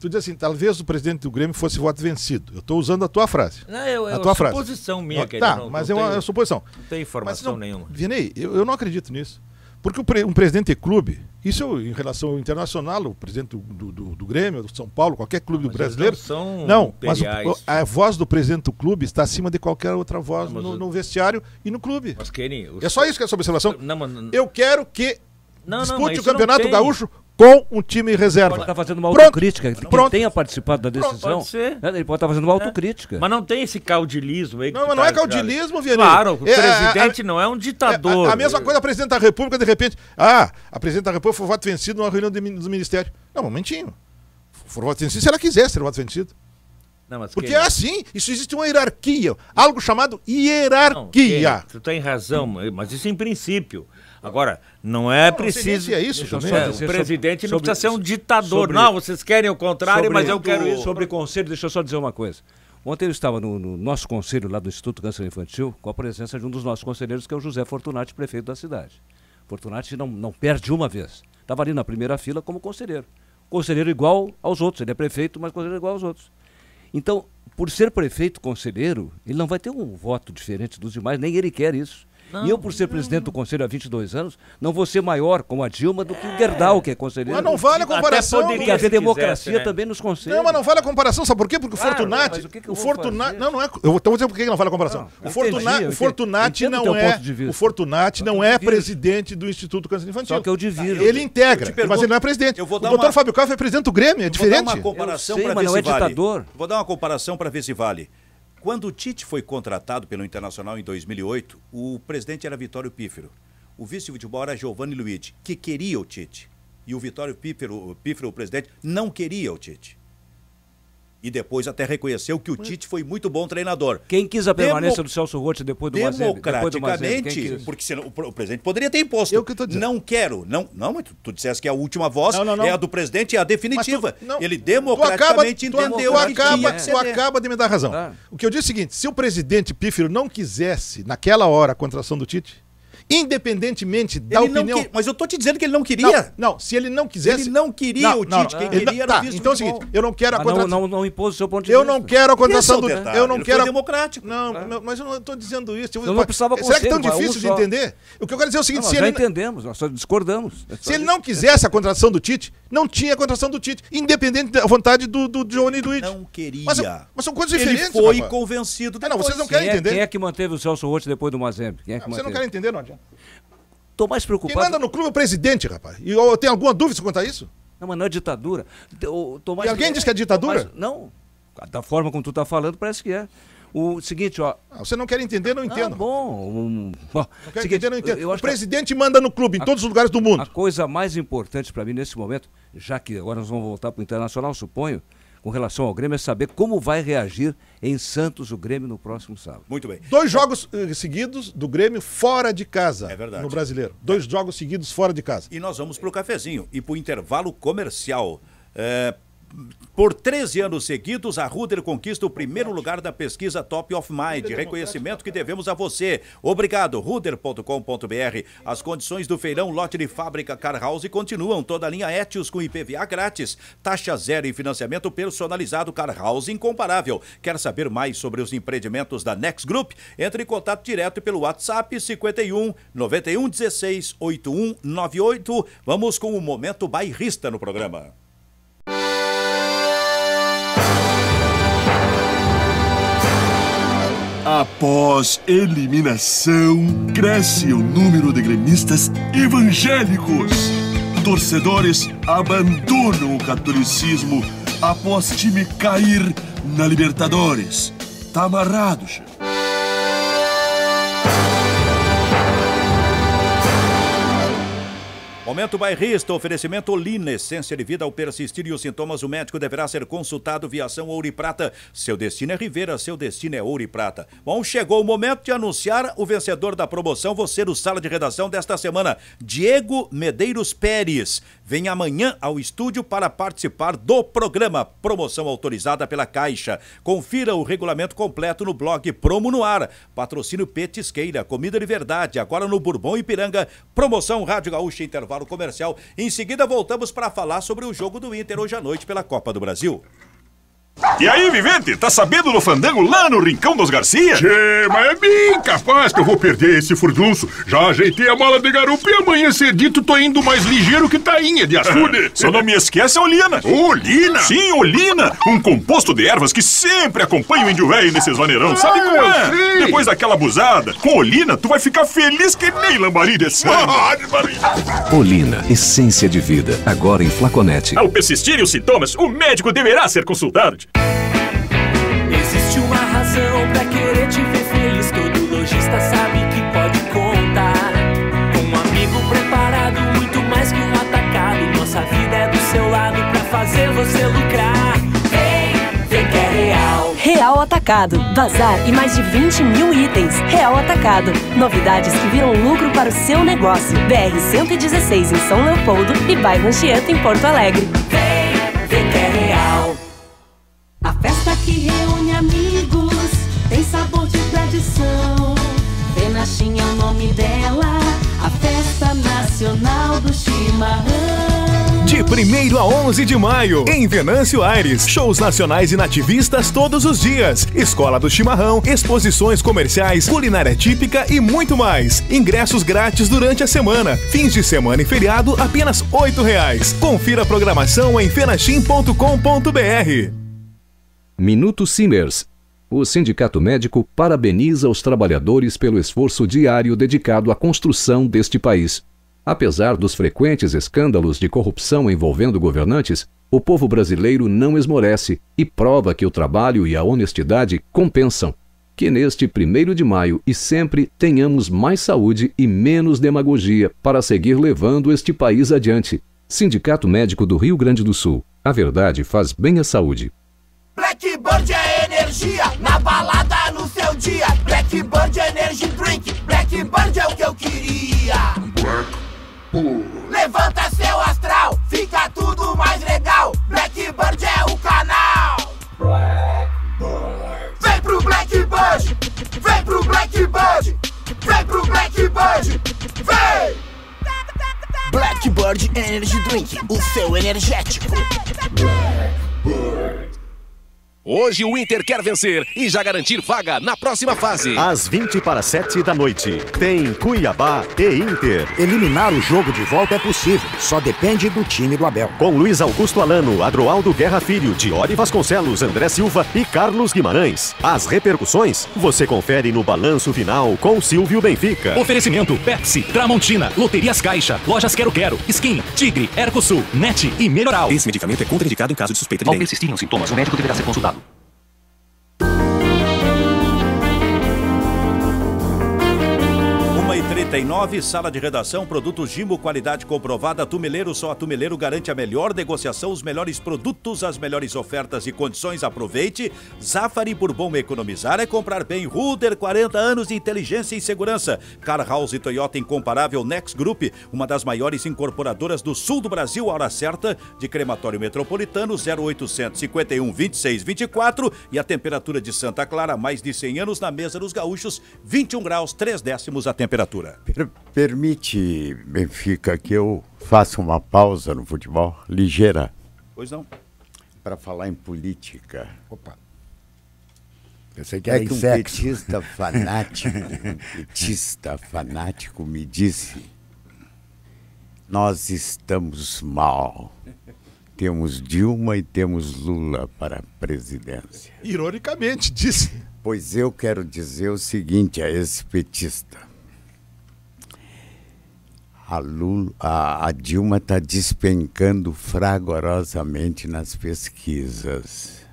Tu diz assim, talvez o presidente do Grêmio fosse voto vencido. Eu estou usando a tua frase. Não, eu, é, é a tua é frase. suposição minha. Ó, tá, não, mas é uma suposição. Não tem informação nenhuma. Vianney, eu, eu não acredito nisso. Porque um presidente de clube, isso é em relação ao internacional, o presidente do, do, do Grêmio, do São Paulo, qualquer clube não, do brasileiro. Não, são não mas o, a voz do presidente do clube está acima de qualquer outra voz não, no, no, vestiário e no clube. Mas, Kenny, os... É só isso que é essa observação. Mas... Eu quero que não, discute não, o Campeonato Gaúcho com um time reserva. Ele pode estar tá fazendo uma pronto, autocrítica. Pronto, que pronto, tenha participado da decisão. Pronto, pode ser. Né? Ele pode estar tá fazendo uma é. autocrítica. Mas não tem esse caudilismo aí. Não, mas não é tá, caudilismo, Vianney. Claro, o é, é presidente é, não é um ditador. É, a, a, mesma coisa, a presidente da República, de repente, ah, a presidente da República foi voto vencido numa reunião do ministério. Não, um momentinho. Foi voto vencido se ela quiser ser voto vencido. Não, Porque é assim, isso existe uma hierarquia, algo chamado hierarquia. Não, que... tu tem razão, mas isso em princípio. Agora, não é não, preciso. Não é isso, Deixa também. É, o presidente sobre, não precisa sobre, ser um ditador. Sobre, não, vocês querem o contrário, mas eu quero isso. Sobre conselho, deixa eu só dizer uma coisa. Ontem eu estava no, no, nosso conselho lá do Instituto Câncer Infantil com a presença de um dos nossos conselheiros, que é o José Fortunati, prefeito da cidade. Fortunati não, não perde uma vez. Estava ali na primeira fila como conselheiro. Conselheiro igual aos outros. Ele é prefeito, mas conselheiro igual aos outros. Então, por ser prefeito conselheiro, ele não vai ter um voto diferente dos demais, nem ele quer isso. Não, e eu, por ser não, presidente do conselho há 22 anos, não vou ser maior como a Dilma do que o Gerdau, que é conselheiro. Mas não vale a comparação. Poderia, porque a quisesse, democracia né? também nos conselhos. Não, mas não vale a comparação, sabe por quê? Porque claro, o Fortunati... o que, que eu o Fortunati, Não, não é... Eu então vou dizer por que não vale a comparação. Ah, o, Fortunati, é o Fortunati não é... O Fortunati não é presidente do Instituto Câncer Infantil. Só que eu divido. Ele integra, pergunto, mas ele não é presidente. o doutor uma... Fábio Cafa é presidente do Grêmio, é diferente. É vou dar uma comparação para ver se vale. Vou dar uma comparação para ver se vale. Quando o Tite foi contratado pelo Internacional em 2008, o presidente era Vitório Pífero. O vice de futebol era Giovanni Luiz, que queria o Tite. E o Vitório Pífero, Pífero, o presidente, não queria o Tite e depois até reconheceu que o Tite foi muito bom treinador. Quem quis a permanência Demo... do Celso Rotti depois do Mazembe? Democraticamente, porque senão, o presidente poderia ter imposto. É eu que tô dizendo. Não quero. Não, não mas tu, disseste que é a última voz não, não, não. é a do presidente, é a definitiva. Tu, Ele democraticamente tu acaba, entendeu. Tu acaba, tu acaba de me dar razão. Ah. O que eu disse é o seguinte, se o presidente Pífero não quisesse, naquela hora, a contração do Tite, Independentemente da ele opinião. Que... Mas eu tô te dizendo que ele não queria. Não, não se ele não quisesse. Ele não queria não, o Tite. Não, quem queria era tá, o Então é o seguinte: eu não quero a ah, contratação. Não, não, não impôs o seu ponto de vista. Eu não quero a contratação do. eu não quero. Foi democrático. Não, é. mas eu não estou dizendo isso. Eu, eu não precisava Será que é tão difícil de entender? O que eu quero dizer é o seguinte: se ele. Nós entendemos, nós só discordamos. se ele não quisesse a contratação do Tite, não tinha a contratação do Tite, independente da vontade do, do Johnny e do It. Não queria. Mas, mas, são coisas diferentes. Ele foi rapaz. convencido. Ah, não, vocês não querem é- entender. Quem é que manteve o Celso Rotti depois do Mazembe? Quem é que ah, vocês não querem entender, não adianta. Tô mais preocupado. Quem manda no clube é o presidente, rapaz. E eu tenho alguma dúvida quanto a isso? Não, mas não é ditadura. Eu, tô mais... E alguém diz que é ditadura? Mas, não. Da forma como tu tá falando, parece que é. O seguinte, ó. Ah, você não quer entender, não ah, entendo. Ah, bom. Um, bom não quer seguinte, entender, não entendo. o presidente a, manda no clube, em a, todos os lugares do mundo. A coisa mais importante para mim nesse momento, já que agora nós vamos voltar para o Internacional, suponho, com relação ao Grêmio, é saber como vai reagir em Santos o Grêmio no próximo sábado. Muito bem. Dois jogos eh, seguidos do Grêmio fora de casa. É verdade. No brasileiro. Dois jogos seguidos fora de casa. E nós vamos para o cafezinho e para o intervalo comercial. É, por 13 anos seguidos, a Ruder conquista o primeiro lugar da pesquisa Top of Mind. Reconhecimento que devemos a você. Obrigado, ruder.com.br. As condições do feirão lote de fábrica Car House continuam. Toda a linha Etios com IPVA grátis. Taxa zero e financiamento personalizado Car House incomparável. Quer saber mais sobre os empreendimentos da Next Group? Entre em contato direto pelo WhatsApp 51 91 16 8198. Vamos com o momento bairrista no programa. Após eliminação, cresce o número de gremistas evangélicos. Torcedores abandonam o catolicismo após time cair na Libertadores. Tá amarrado, chefe. Momento bairrista, oferecimento Lina, essência de vida ao persistir e os sintomas, o médico deverá ser consultado via ação Ouro e Prata. Seu destino é Rivera, seu destino é Ouro e Prata. Bom, chegou o momento de anunciar o vencedor da promoção, você no Sala de Redação desta semana, Diego Medeiros Pérez. Vem amanhã ao estúdio para participar do programa, promoção autorizada pela Caixa. Confira o regulamento completo no blog Promo no Ar, patrocínio Petisqueira, comida de verdade, agora no Bourbon Ipiranga, promoção Rádio Gaúcha Intervalo intervalo comercial. Em seguida, voltamos para falar sobre o jogo do Inter hoje à noite pela Copa do Brasil. E aí, vivente, tá sabendo do fandango lá no Rincão dos Garcia? Che, mas é bem capaz que eu vou perder esse furdunço. Já ajeitei a mala de garupa e amanhã cedito tô indo mais ligeiro que tainha de açude. Só [LAUGHS] não me esquece, a é olina. Olina? Sim, olina. Um composto de ervas que sempre acompanha o índio velho nesses vaneirão. Ah, Sabe como é? Depois daquela abusada, com olina, tu vai ficar feliz que nem [LAUGHS] ah, lambari olina, essência de vida, agora em flaconete. Ao persistirem os sintomas, o médico deverá ser consultado gente. Existe uma razão para querer te ver feliz. Todo lojista sabe que pode contar. Com um amigo preparado, muito mais que um atacado. Nossa vida é do seu lado para fazer você lucrar. Ei, vem que é real. Real Atacado. Bazar e mais de 20 mil itens. Real Atacado. Novidades que viram lucro para o seu negócio. BR 116 em São Leopoldo e bairro Anchieta em Porto Alegre. tradição. é o nome dela, a festa nacional do chimarrão. De 1 a 11 de maio, em Venâncio Aires. Shows nacionais e nativistas todos os dias. Escola do Chimarrão, exposições comerciais, culinária típica e muito mais. Ingressos grátis durante a semana. Fins de semana e feriado, apenas R$ 8,00. Confira a programação em fenachim.com.br. Minuto Simers o Sindicato Médico parabeniza os trabalhadores pelo esforço diário dedicado à construção deste país. Apesar dos frequentes escândalos de corrupção envolvendo governantes, o povo brasileiro não esmorece e prova que o trabalho e a honestidade compensam. Que neste 1 de maio e sempre tenhamos mais saúde e menos demagogia para seguir levando este país adiante. Sindicato Médico do Rio Grande do Sul. A verdade faz bem à saúde. Blackbird é energia, na balada no seu dia. Blackbird é energy drink, Blackbird é o que eu queria. Levanta seu astral, fica tudo mais legal. Blackbird é o canal. Blackbird. Vem pro Blackbird, vem pro Blackbird, vem pro Blackbird, vem. Blackbird é Energy Drink, o seu energético. Hoje o Inter quer vencer e já garantir vaga na próxima fase. Às 20 para 7 da noite, tem Cuiabá e Inter. Eliminar o jogo de volta é possível, só depende do time do Abel. Com Luiz Augusto Alano, Adroaldo Guerra Filho, Diori Vasconcelos, André Silva e Carlos Guimarães. As repercussões você confere no balanço final com Silvio Benfica. Oferecimento Pepsi, Tramontina, Loterias Caixa, Lojas Quero Quero, Skin, Tigre, Ercosul, Net e Melhoral. Esse medicamento é contraindicado em caso de suspeita de Ao dengue. persistirem é sintomas, o médico deverá ser consultado. nove sala de redação, produtos Gimo, qualidade comprovada. Tumeleiro, só a Tumeleiro garante a melhor negociação, os melhores produtos, as melhores ofertas e condições. Aproveite. Zafari, por bom economizar, é comprar bem. Ruder, 40 anos de inteligência e segurança. Car House e Toyota Incomparável Next Group, uma das maiores incorporadoras do sul do Brasil. A hora certa de crematório metropolitano, 0851 2624. E a temperatura de Santa Clara, mais de 100 anos, na mesa dos gaúchos, 21 graus, 3 décimos a temperatura. Per permite, Benfica, que eu faça uma pausa no futebol ligeira. Pois não. Para falar em política. Opa. sei que é que um sexo. petista [LAUGHS] fanático, um petista fanático me disse: nós estamos mal. Temos Dilma e temos Lula para a presidência. Ironicamente, disse. Pois eu quero dizer o seguinte a esse petista a, Lula, a, a Dilma está despencando fragorosamente nas pesquisas.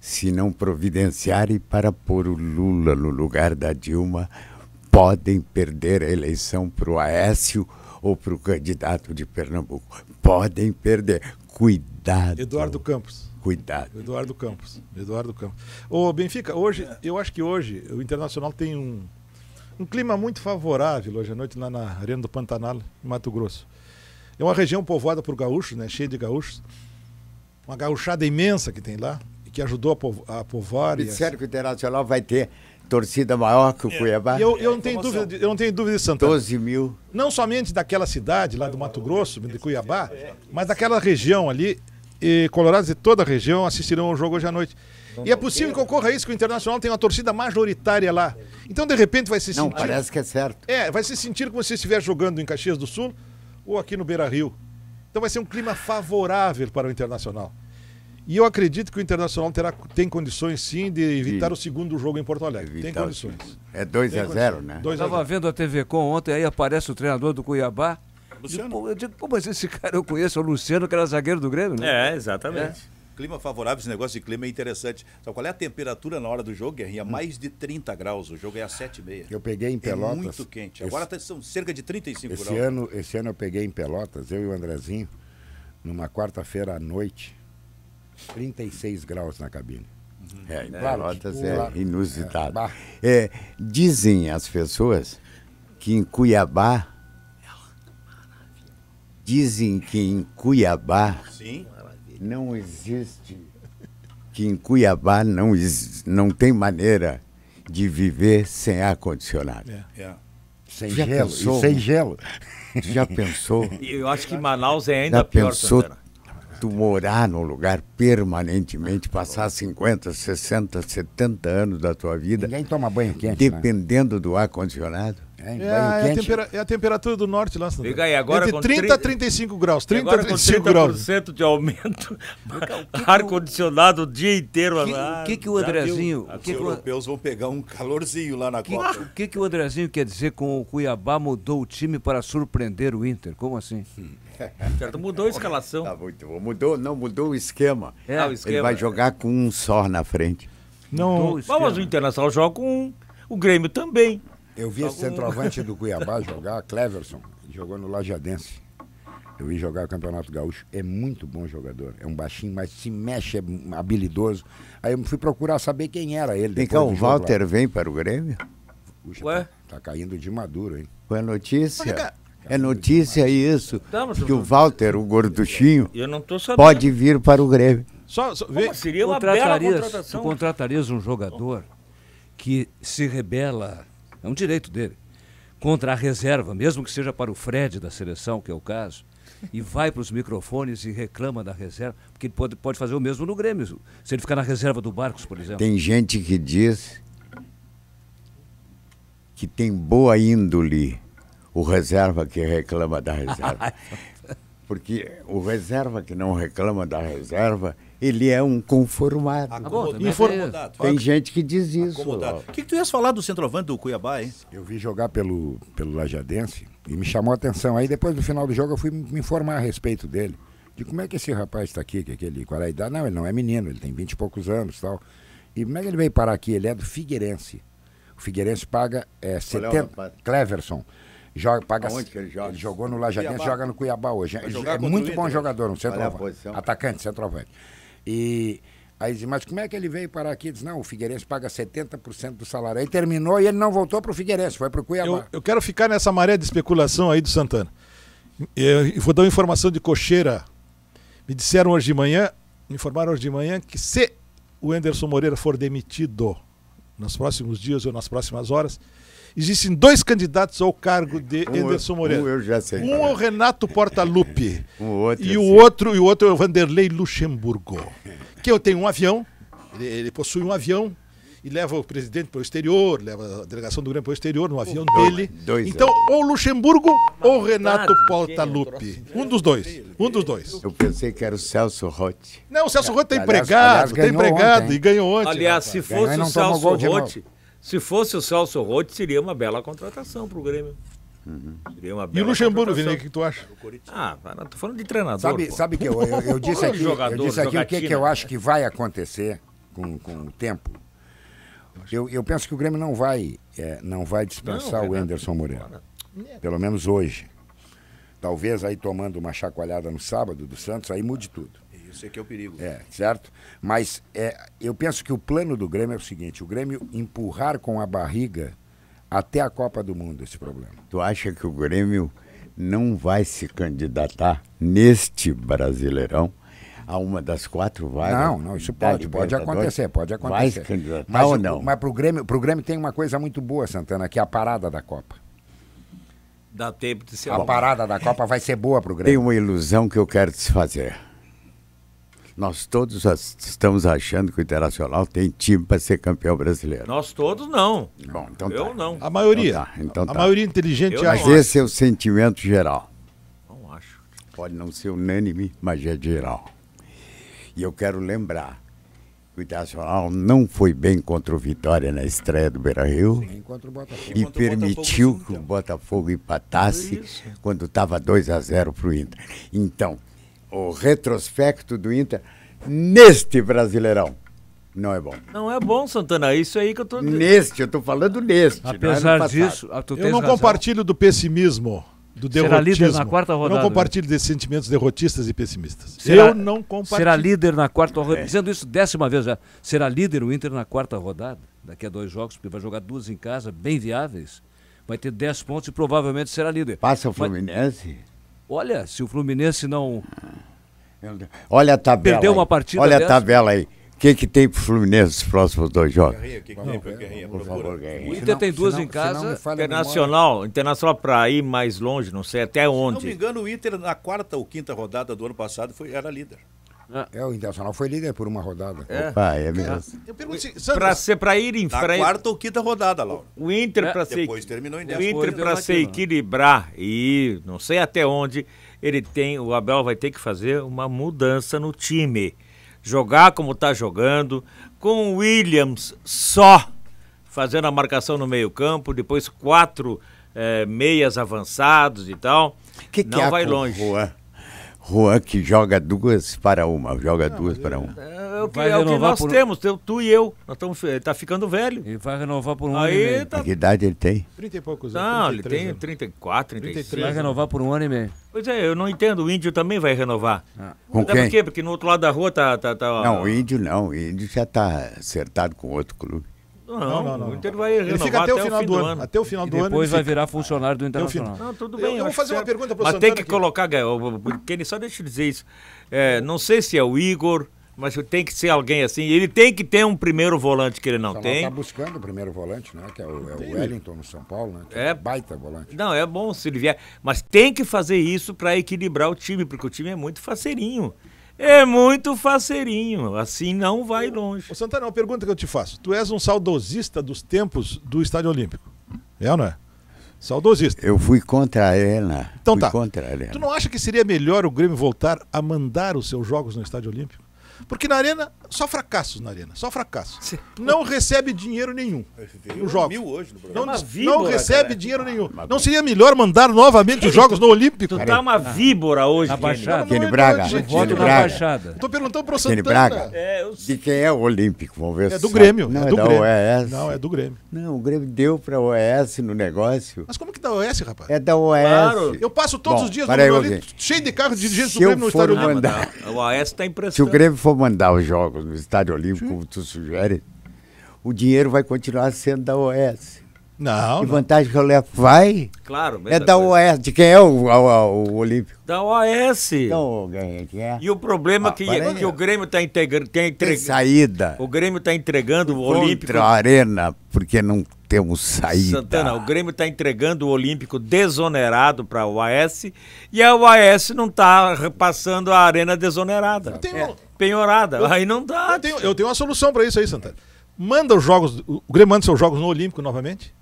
Se não providenciarem para pôr o Lula no lugar da Dilma, podem perder a eleição para o Aécio ou para o candidato de Pernambuco. Podem perder. Cuidado. Eduardo Campos. Cuidado. Eduardo Campos. Eduardo Campos. Ô, Benfica, hoje, eu acho que hoje o Internacional tem um um clima muito favorável hoje à noite lá na Arena do Pantanal, em Mato Grosso. É uma região povoada por gaúchos, né? Cheia de gaúchos. Uma gaúchada imensa que tem lá, que ajudou a, povo, a povoar. E sério que o Internacional vai ter torcida maior que o é, Cuiabá? Eu, eu, não é tenho dúvida, eu não tenho dúvida de Santana. 12 mil. Não somente daquela cidade lá do Mato é, Grosso, é, de Cuiabá, mas daquela região ali, e colorados de toda a região assistirão ao jogo hoje à noite e é possível que ocorra isso, que o Internacional tem uma torcida majoritária lá. Então, de repente, vai se sentir. Não, parece que é certo. É, vai se sentir como se estiver jogando em Caxias do Sul ou aqui no Beira Rio. Então, vai ser um clima favorável para o Internacional. E eu acredito que o Internacional terá, tem condições sim de evitar sim. o segundo jogo em Porto Alegre. Evitar é tem condições. É 2 a 0 né? Eu estava vendo a TV Com ontem, aí aparece o treinador do Cuiabá. É Luciano. Eu digo, pô, mas esse cara eu conheço, é o Luciano, que era zagueiro do Grêmio, né? É, exatamente. É. Clima favorável, esse negócio de clima é interessante. Então, qual é a temperatura na hora do jogo, Guerrinha? Hum. Mais de 30 graus. O jogo é às 7h30. Eu peguei em é Pelotas. É muito quente. Agora esse, tá, são cerca de 35 esse graus. Ano, esse ano eu peguei em Pelotas, eu e o Andrezinho, numa quarta-feira à noite, 36 graus na cabine. Uhum. É, é em Pelotas é, é inusitado. É, dizem as pessoas que em Cuiabá. É dizem que em Cuiabá. Sim não existe que em Cuiabá não, não tem maneira de viver sem ar-condicionado. Yeah, é. yeah. É. Sem Já gelo, pensou? sem gelo. Já pensou? [LAUGHS] Eu acho que Manaus é ainda Já pior. Pensou Santana. tu morar num lugar permanentemente, passar 50, 60, 70 anos da tua vida. Ninguém toma banho quente. Né? Dependendo né? do ar-condicionado. É, é, é, a tempera, é, a temperatura do norte lá. Liga aí, agora Entre 30 a 35 graus. 30 a 35 graus. 30% graus. de aumento. [LAUGHS] Ar-condicionado o dia inteiro. O que, ah, lá, que, que o Andrezinho... que os europeus o... vão pegar um calorzinho lá na que, Copa. O que, que o Andrezinho quer dizer com o Cuiabá mudou o time para surpreender o Inter? Como assim? Hum. [LAUGHS] Certo, mudou a escalação. Tá, mudou, não, mudou o esquema. É, ah, o esquema. Ele vai jogar com um só na frente. Não, o mas o Internacional joga com um, o Grêmio também. Eu vi o esse centroavante do [LAUGHS] Cuiabá jogar, Cleverson, jogou no Lajadense. Eu vi jogar o Campeonato Gaúcho. É muito bom jogador. É um baixinho, mas se mexe, é habilidoso. Aí eu fui procurar saber quem era ele. Então, o Walter lá. vem para o Grêmio? Puxa, Ué? Tá, tá, caindo de maduro, hein? Foi a notícia. Tá é notícia isso. Estamos, que o Walter, o gorduchinho, pode vir para o Grêmio. Só, só seria uma bela contratação. Tu contratarias um jogador que se rebela é um direito dele. Contra a reserva, mesmo que seja para o Fred da seleção, que é o caso, e vai para os microfones e reclama da reserva, porque ele pode, pode fazer o mesmo no Grêmio, se ele ficar na reserva do Barcos, por exemplo. Tem gente que diz que tem boa índole o reserva que reclama da reserva. [LAUGHS] Porque o reserva que não reclama da reserva, ele é um conformado. Acomodado. Tem gente que diz isso. O que, que tu ias falar do centroavante do Cuiabá, hein? Eu vi jogar pelo, pelo Lajadense e me chamou a atenção. Aí depois, do final do jogo, eu fui me informar a respeito dele. De como é que esse rapaz está aqui, que é aquele, qual é a idade? Não, ele não é menino, ele tem vinte e poucos anos e tal. E como é que ele veio parar aqui? Ele é do Figueirense. O Figueirense paga é, 70. É Cleverson. Joga, paga, Aonde que ele joga? Ele jogou no Lajadense, joga no Cuiabá hoje. É muito bom jogador, um é centroavante. Atacante, centroavante. E aí dizia, mas como é que ele veio para aqui? Diz, não, o Figueirense paga 70% do salário. Aí terminou e ele não voltou para o Figueirense, foi para o Cuiabá. Eu, eu, quero ficar nessa maré de especulação aí do Santana. Eu vou dar uma informação de cocheira. Me disseram hoje de manhã, me informaram hoje de manhã que se o Enderson Moreira for demitido nos próximos dias ou nas próximas horas, Existem dois candidatos ao cargo de Ederson Moreira. Um, eu já sei. Um é o é. Renato Portaluppi. o [LAUGHS] outro, e, o outro, e o outro é o Vanderlei Luxemburgo. Que eu tenho um avião, ele, ele possui um avião, e leva o presidente para o exterior, leva a delegação do Grêmio para o exterior no avião dele. Dois, então, ou Luxemburgo ou Renato Portaluppi. Um dos dois. Um dos dois. Eu pensei que era o Celso Rotti. Não, o Celso Rotti está empregado, está empregado ontem, e ganhou ontem. Aliás, se fosse o Celso Rotti, se fosse o Celso Roth, seria uma bela contratação para o Grêmio. Uhum. e o Luxemburgo, o que tu acha? Ah, tô falando de treinador. Sabe, sabe que eu, eu, eu [LAUGHS] disse aqui, jogador, eu disse aqui o que, que eu acho que vai acontecer com, com o tempo. Eu, eu penso que o Grêmio não vai, é, não vai dispensar não, o Anderson Moreira. É. Pelo menos hoje. Talvez aí tomando uma chacoalhada no sábado do Santos, aí mude tudo. Isso aqui é o perigo. É, certo? Mas é, eu penso que o plano do Grêmio é o seguinte: o Grêmio empurrar com a barriga até a Copa do Mundo esse problema. Tu acha que o Grêmio não vai se candidatar neste Brasileirão? a uma das quatro vagas. Não, não, isso pode, pode acontecer, pode acontecer. Vai candidatar mas, ou não? Mas pro Grêmio, pro Grêmio tem uma coisa muito boa, Santana, que é a parada da Copa. Dá tempo de ser A bom. parada da Copa vai ser boa pro Grêmio. Tem uma ilusão que eu quero desfazer. Nós todos estamos achando que o Internacional tem time para ser campeão brasileiro. Nós todos não. Bom, então eu tá. não. A maioria. Então tá, então a tá. maioria inteligente eu acha. Mas esse é o sentimento geral. Não acho. Pode não ser unânime, mas é geral. E eu quero lembrar o Internacional não foi bem contra o Vitória na estreia do Beira Rio Sim, e permitiu o Botafogo, que o então. Botafogo empatasse quando estava 2 a 0 para o Inter. Então, o retrospecto do Inter neste Brasileirão. Não é bom. Não é bom, Santana. É isso aí que eu tô Neste, eu tô falando neste. Né? Apesar não é disso, ah, eu não razão. compartilho do pessimismo, do derrotismo. Será líder na quarta rodada. Eu não né? compartilho desses sentimentos derrotistas e pessimistas. Será, eu não compartilho. Será líder na quarta rodada. É. Dizendo isso décima vez já. Será líder o Inter na quarta rodada. Daqui a dois jogos, porque vai jogar duas em casa, bem viáveis. Vai ter dez pontos e provavelmente será líder. Passa o Fluminense? Mas... Olha, se o Fluminense não. Olha a tabela. Perdeu aí. uma partida. Olha dessa. a tabela aí. O que, que tem pro Fluminense nos próximos dois jogos? O que que tem pro Guerrinha, por favor, Guerrinha. O Inter tem duas senão, em casa. Internacional, internacional para ir mais longe, não sei até onde. Se não me engano, o Inter na quarta ou quinta rodada do ano passado foi, era líder. É. é. o Internacional foi líder por uma rodada. É, Opa, é, é mesmo. Para pra, ser, para ir em frente. Na quarta ou quinta rodada, Laura. O Inter, é. pra ser, Depois terminou em O Inter, para se equilibrar e não sei até onde, ele tem. O Abel vai ter que fazer uma mudança no time. Jogar como tá jogando, com o Williams só fazendo a marcação no meio-campo, depois quatro eh, meias avançados e tal. Que que não é vai longe. Rua? Juan que joga duas para uma, joga não, duas para é, uma. É, é, o que, é o que nós por... temos, tu e eu. Nós estamos, ele está ficando velho. E vai renovar por um Aí ano e meio. Tá... Que idade ele tem? 30 e poucos anos. Não, ele tem anos. 34, 35. 33. Vai renovar por um ano e meio. Pois é, eu não entendo, o índio também vai renovar. Ah. Com Até quem? Por quê? Porque no outro lado da rua tá... tá, tá não, ó... o índio não, o índio já está acertado com outro clube. Não, não, não, O Inter vai renovar ele fica até, o final, do, ano. Até o final do ano. Depois vai virar funcionário do Internacional. Não, tudo bem. Eu, vou fazer uma pergunta para o Mas tem que colocar, Gael, só deixa eu dizer isso. É, não sei se é o Igor, mas tem que ser alguém assim. Ele tem que ter um primeiro volante que ele não tem. Ele está buscando o primeiro volante, né? Que é o, é o Wellington no São Paulo, né? Que é, é. baita volante. Não, é bom se ele vier. Mas tem que fazer isso para equilibrar o time, porque o time é muito faceirinho. É muito faceirinho, assim não vai longe. Ô Santana, uma pergunta que eu te faço. Tu és um saudosista dos tempos do Estádio Olímpico. É ou não é? Saudosista. Eu fui contra a Arena. Então fui tá. Contra a Arena. Tu não acha que seria melhor o Grêmio voltar a mandar os seus jogos no Estádio Olímpico? Porque na Arena só fracassos na arena, só fracassos. Cê... Não recebe dinheiro nenhum. Hoje no não, é víbora, não recebe cara. dinheiro nenhum. não seria melhor mandar novamente os jogos no Olímpico? Tu tá uma ah. víbora hoje, Baixada. Aquele Braga. tô perguntando pro Santana. Braga. É, de quem é o Olímpico? Vamos ver É do Grêmio. Não, é, é do Grêmio. OES. Não, é do Grêmio. Não, o Grêmio deu pra OES no negócio. Mas como que da tá OES, rapaz? É da OES. Claro. Eu passo todos Bom, os dias no Grêmio, cheio de carros dirigentes do Grêmio no estádio Olímpico. Ah, o OES tá impressionado. Se o Grêmio for mandar os jogos no Estádio Olímpico, Sim. Hum? como tu sugere, o dinheiro vai continuar sendo da OS. Não. Que vantagem que o Lepo vai? Claro, É da OAS. De quem é o, o, o Olímpio? Da OAS. Então, quem é? E o problema ah, que, é que o é. Grêmio está entregando. Tem, saída. O Grêmio está entregando o Olímpico. Contra a Arena, porque não temos saída. Santana, o Grêmio está entregando o Olímpico desonerado para a OAS e a OAS não está repassando a Arena desonerada. Eu tenho... É, penhorada. Eu, aí não dá. Eu tenho, eu tenho uma solução para isso aí, Santana. Manda os jogos. O Grêmio manda seus jogos no Olímpico novamente?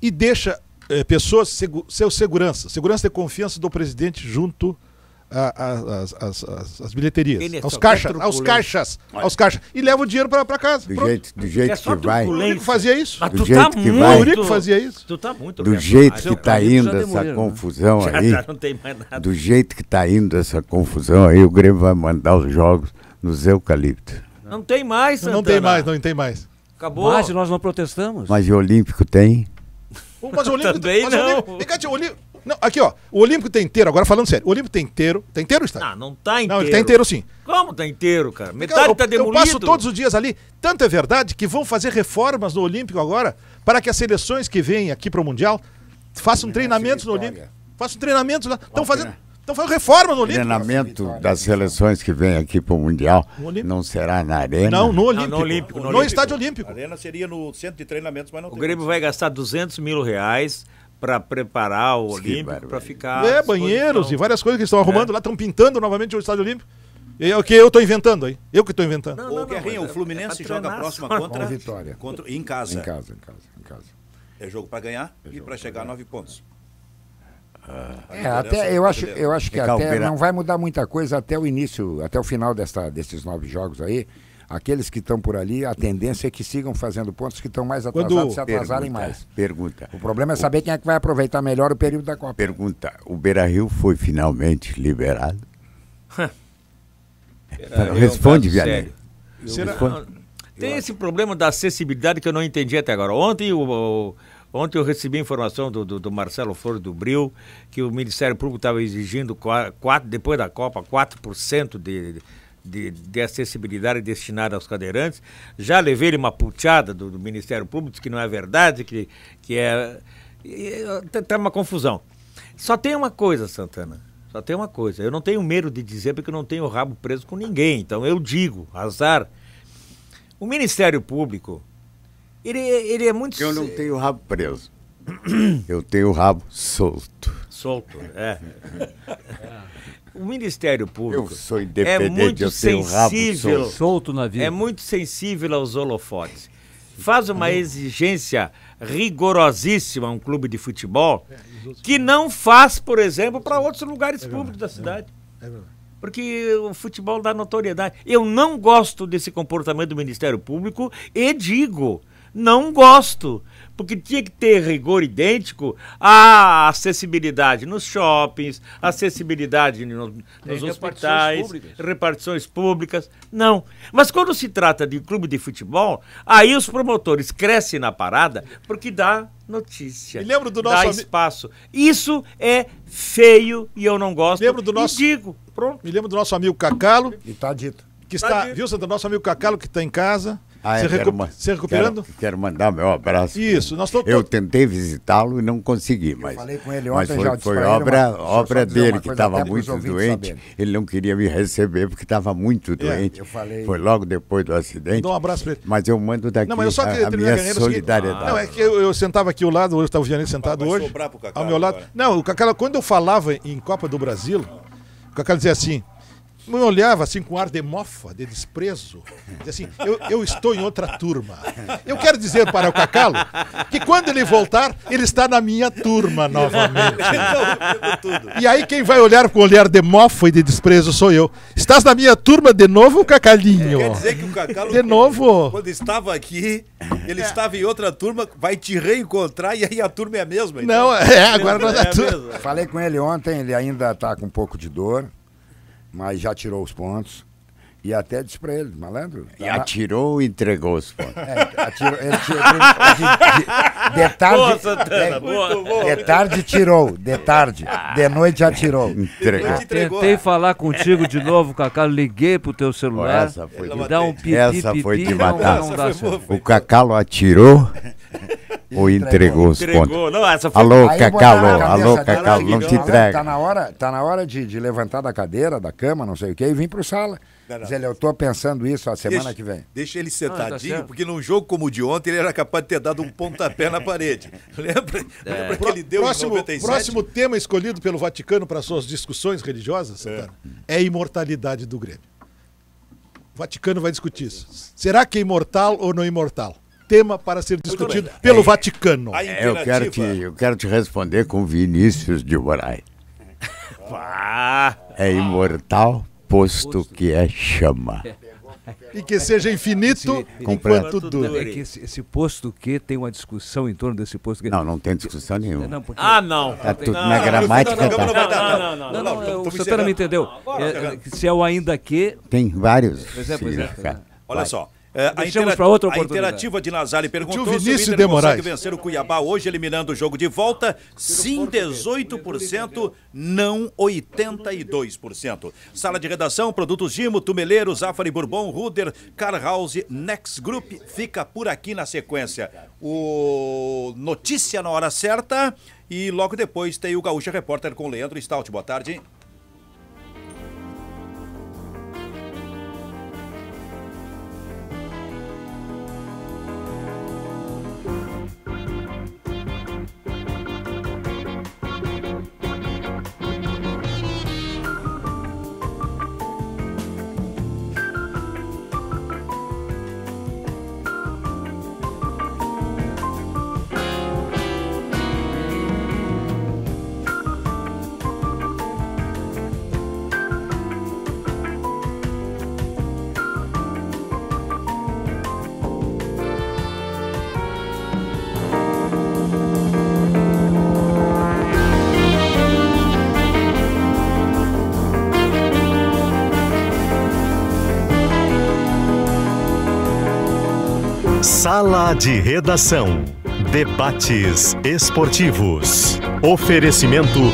e deixa é, pessoas, segu, seu segurança, segurança e confiança do presidente junto às bilheterias, Ele é aos, é aos caixas, Olha. aos caixas, e leva o dinheiro para casa. Do pronto. jeito, do jeito é que vai. O Eurico fazia isso. Mas do tá jeito tá que muito, vai. O Eurico fazia isso. Tu tá muito. Do jeito que está indo essa confusão aí. Tá, não tem mais nada. Do jeito que está indo essa confusão aí, o Grêmio vai mandar os jogos nos eucaliptos. Não tem mais, Santana. Não tem mais, não tem mais. Acabou. Mas nós não protestamos. Mas o Olímpico tem. Mas o Olímpico. Também mas não. O Olímpico, vem cá, o Olímpico, não, aqui, ó. O Olímpico tem inteiro, agora falando sério. O Olímpico tem inteiro. Tá inteiro, está? Não, não tá inteiro. Não, ele tá inteiro sim. Como tá inteiro, cara? Metade está tá demolido. Eu passo todos os dias ali. Tanto é verdade que vão fazer reformas no Olímpico agora para que as seleções que vêm aqui para o Mundial façam treinamentos no Olímpico. Façam treinamentos lá. Estão fazendo. Né? Então a reforma no Olímpico. O treinamento das seleções que vem aqui para o Mundial não será na Arena? Não, no Olímpico. Não, no, Olímpico, no, no Estádio Olímpico. A Arena seria no centro de treinamentos, mas não o tem. O Grêmio vai gastar 200 mil reais para preparar o Olímpico, para ficar... É, banheiros e várias coisas que estão é. arrumando é. lá, estão pintando novamente o Estádio Olímpico. É o que eu estou inventando aí. Eu que estou inventando. Não, não, o Guerrinha, é o Fluminense é joga a próxima contra... vitória. Contra, em casa. Em casa, em casa, em casa. É jogo para ganhar é jogo e para chegar a nove pontos. Ah. É, até, eu, acho, eu acho que até não vai mudar muita coisa até o início, até o final dessa desses nove jogos aí. Aqueles que estão por ali, a tendência é que sigam fazendo pontos que estão mais atrasados Quando... se atrasarem pergunta, mais. Pergunta. O problema é saber quem é que vai aproveitar melhor o período da Copa. Pergunta: o Beira Rio foi finalmente liberado? Responde, é é Vianney. Será... Responde. Tem esse problema da acessibilidade que eu não entendi até agora. Ontem o, o Ontem eu recebi a informação do, do, do, Marcelo Flores do Bril que o Ministério Público estava exigindo, quatro, depois da Copa, 4% de, de de, acessibilidade destinada aos cadeirantes. Já levei uma puteada do, do, Ministério Público, que não é verdade, que, que é. Está tá uma confusão. Só tem uma coisa, Santana. Só tem uma coisa. Eu não tenho medo de dizer porque eu não tenho rabo preso com ninguém. Então eu digo, azar. O Ministério Público ele, é, ele é muito. Eu não tenho o rabo preso. [CLEARS THROAT] Eu tenho o rabo solto. Solto, é. [LAUGHS] é. O Ministério Público. Eu sou independente, é muito eu tenho sensível, rabo solto. na vida. É muito sensível aos holofotes. Faz uma exigência rigorosíssima a um clube de futebol que não faz, por exemplo, para outros lugares é públicos da cidade. porque o futebol dá notoriedade. Eu não gosto desse comportamento do Ministério Público e digo, não gosto, porque tinha que ter rigor idêntico à acessibilidade nos shoppings, acessibilidade nos, hospitais, repartições públicas. repartições públicas. Não. Mas quando se trata de clube de futebol, aí os promotores crescem na parada porque dá notícia. Me lembro do nosso dá espaço. Isso é feio e eu não gosto. Lembro do nosso. E digo, pronto. Me lembro do nosso amigo Cacalo. E tá dito. Que tá está, tá dito. viu, Santa? Nosso amigo Cacalo que está em casa ah, você, recu você recuperando? Quero, quero, mandar meu abraço. Isso, nós tô, Eu tentei visitá-lo e não consegui, mas. Eu falei com ele ontem, mas foi, já foi obra, obra dele, que estava muito doente. Saber. Ele não queria me receber porque estava muito é, doente. É, falei... Foi logo depois do acidente. Dá um abraço para ele. Mas eu mando daqui não, mas eu só a, a minha carreira, é solidariedade. Ah. Não, é que eu, eu sentava aqui ao lado, hoje estava tá o Vianney sentado vai hoje. Pro Cacau, ao meu lado. Agora. Não, o Cacala, quando eu falava em Copa do Brasil, o Cacala dizia assim me olhava assim com ar de mofa, de desprezo. Dizia assim, eu, eu estou em outra turma. Eu quero dizer para o Cacalo que quando ele voltar, ele está na minha turma novamente. Então, e aí quem vai olhar com olhar de mofa e de desprezo sou eu. Estás na minha turma de novo, Cacalinho? quer dizer que o Cacalo, de novo. quando estava aqui, ele estava em outra turma, vai te reencontrar e aí a turma é a mesma. Então. Não, é, agora não é a turma. Falei com ele ontem, ele ainda está com um pouco de dor mas já tirou os pontos. E até disse pra ele, malandro. Tá e atirou e entregou os pontos. É, atirou, ele tirou, de, de, de, tarde. É, boa, Santana, de, boa. de tarde tirou, de tarde. De noite atirou. Entregou. entregou. tentei falar contigo de novo, Cacá. Liguei pro teu celular. Essa foi, de, dá um pipi, Essa foi de matar. o Cacalo atirou [LAUGHS] Ou entregou, entregou os entregou. pontos. Não, essa foi... Alô, Cacalo, alô, Cacalo, não te entrega. Tá na hora, tá na hora de, de levantar da cadeira, da cama, não sei o quê, e vir pro sala. Diz ele, eu tô pensando isso a semana deixa, que vem. Deixa ele tá sentadinho, ah, porque num jogo como o de ontem, ele era capaz de ter dado um pontapé na parede. [LAUGHS] Lembra, é. lembra que ele deu próximo, em 97? Próximo tema escolhido pelo Vaticano para suas discussões religiosas, é. é a imortalidade do Grêmio. O Vaticano vai discutir isso. Será que é imortal ou não imortal? tema para ser discutido pelo Vaticano. É, eu, quero te, eu quero te responder com Vinícius de Moraes. [LAUGHS] É imortal, posto que é chama. E que seja infinito Com enquanto dure. É esse, esse, posto que tem uma discussão em torno desse posto que... Não, não tem discussão nenhuma. Não, porque... ah, não. Está tudo não, na gramática. Não, não, tá. não, não, não, não, não, é, O me entendeu. É, se é o ainda que... Tem vários Pois é, pois é. Olha só. É, a, outra a Interativa de Nazari perguntou o se o Inter de Moraes. vencer o Cuiabá hoje, eliminando o jogo de volta. Sim, 18%, não 82%. Sala de redação, produtos Gimo, Tumeleiro, Zafari Bourbon, Ruder, Car Next Group. Fica por aqui na sequência. O Notícia na hora certa. E logo depois tem o Gaúcha Repórter com o Leandro Stout. Boa tarde. Sala de Redação. Debates esportivos. Oferecimento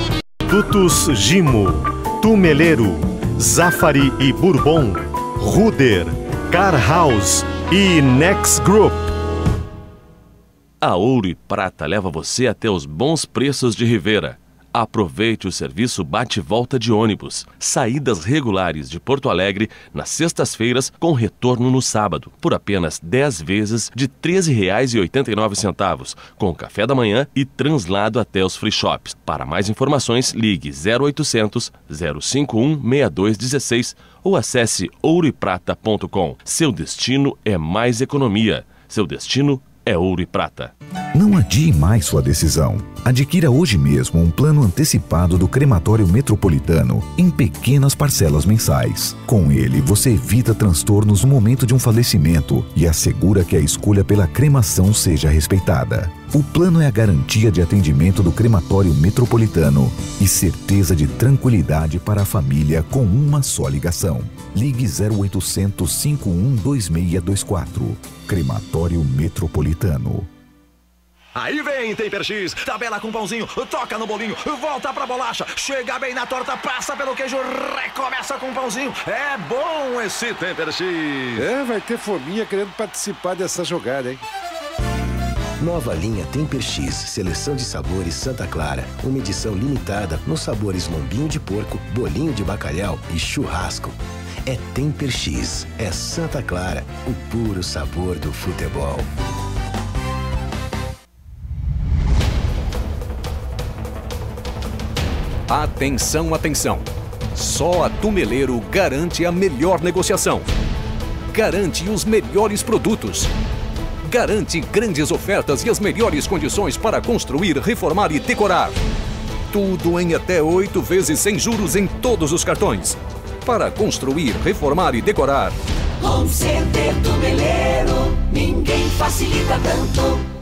Tutus Gimo, Tumeleiro, Zafari e Bourbon, Ruder, Car House e Next Group. A Ouro e Prata leva você até os bons preços de Rivera Aproveite o serviço bate-volta de ônibus. Saídas regulares de Porto Alegre nas sextas-feiras com retorno no sábado, por apenas 10 vezes de R$ 13,89, com café da manhã e translado até os free shops. Para mais informações, ligue 0800 051 6216 ou acesse ouroeprata.com. Seu destino é mais economia. Seu destino é é ouro e prata. Não adie mais sua decisão. Adquira hoje mesmo um plano antecipado do Crematório Metropolitano em pequenas parcelas mensais. Com ele, você evita transtornos no momento de um falecimento e assegura que a escolha pela cremação seja respeitada. O plano é a garantia de atendimento do crematório metropolitano e certeza de tranquilidade para a família com uma só ligação. Ligue 0800 512624. Crematório Metropolitano. Aí vem, tem X, tabela com pãozinho, toca no bolinho, volta pra bolacha, chega bem na torta, passa pelo queijo, recomeça com pãozinho. É bom esse Temper X. É, vai ter fominha querendo participar dessa jogada, hein? Nova linha Temper X, seleção de sabores Santa Clara. Uma edição limitada nos sabores lombinho de porco, bolinho de bacalhau e churrasco. É Temper X, é Santa Clara, o puro sabor do futebol. Atenção, atenção! Só a Tumeleiro garante a melhor negociação. Garante os melhores produtos garante grandes ofertas e as melhores condições para construir, reformar e decorar. Tudo em até oito vezes sem juros em todos os cartões. Para construir, reformar e decorar. Home Center do Meleiro, ninguém facilita tanto.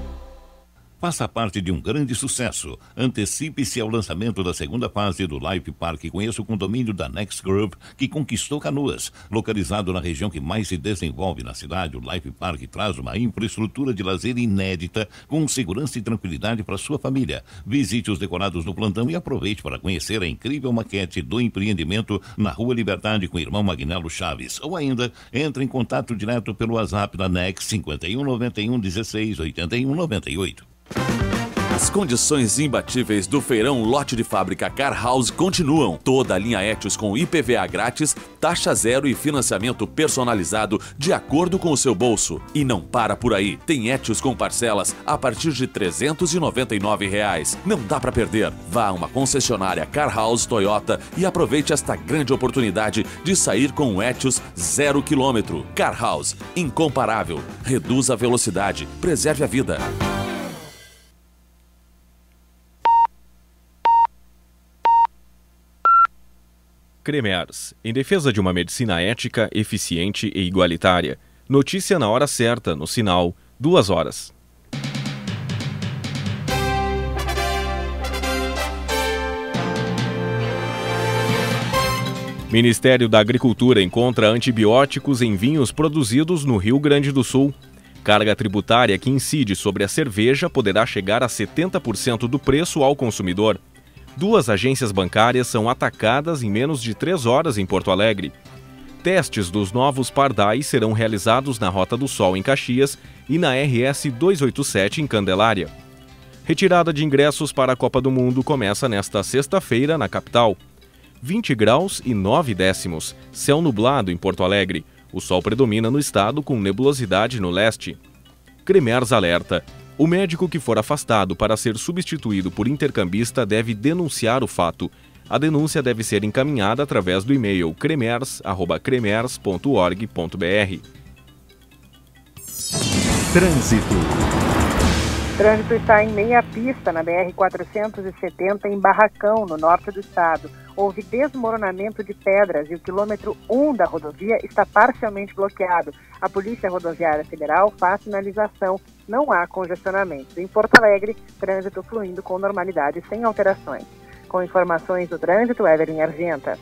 Faça parte de um grande sucesso. Antecipe-se ao lançamento da segunda fase do Life Park. Conheça o condomínio da Next Group, que conquistou Canoas. Localizado na região que mais se desenvolve na cidade, o Life Park traz uma infraestrutura de lazer inédita, com segurança e tranquilidade para sua família. Visite os decorados no plantão e aproveite para conhecer a incrível maquete do empreendimento na Rua Liberdade com o irmão Magnelo Chaves. Ou ainda, entre em contato direto pelo WhatsApp da Next 51 91 16 81 98. As condições imbatíveis do feirão lote de fábrica Car House continuam. Toda a linha Etios com IPVA grátis, taxa zero e financiamento personalizado de acordo com o seu bolso. E não para por aí. Tem Etios com parcelas a partir de R$ 399. Reais. Não dá para perder. Vá a uma concessionária Car House Toyota e aproveite esta grande oportunidade de sair com um Etios zero quilômetro. Car House, incomparável. Reduz a velocidade, preserve a vida. Cremers, em defesa de uma medicina ética, eficiente e igualitária. Notícia na hora certa, no sinal, duas horas. Ministério da Agricultura encontra antibióticos em vinhos produzidos no Rio Grande do Sul. Carga tributária que incide sobre a cerveja poderá chegar a 70% do preço ao consumidor. Duas agências bancárias são atacadas em menos de três horas em Porto Alegre. Testes dos novos pardais serão realizados na Rota do Sol em Caxias e na RS 287 em Candelária. Retirada de ingressos para a Copa do Mundo começa nesta sexta-feira na capital. 20 graus e 9 décimos, céu nublado em Porto Alegre. O sol predomina no estado com nebulosidade no leste. Cremers alerta: o médico que for afastado para ser substituído por intercambista deve denunciar o fato. A denúncia deve ser encaminhada através do e-mail cremers@cremers.org.br. Trânsito. trânsito está em meia pista na BR 470 em Barracão, no norte do estado. Houve desmoronamento de pedras e o quilômetro 1 da rodovia está parcialmente bloqueado. A Polícia Rodoviária Federal faz sinalização não há congestionamento. Em Porto Alegre, trânsito fluindo com normalidade, sem alterações. Com informações do trânsito, Evelyn Argenta.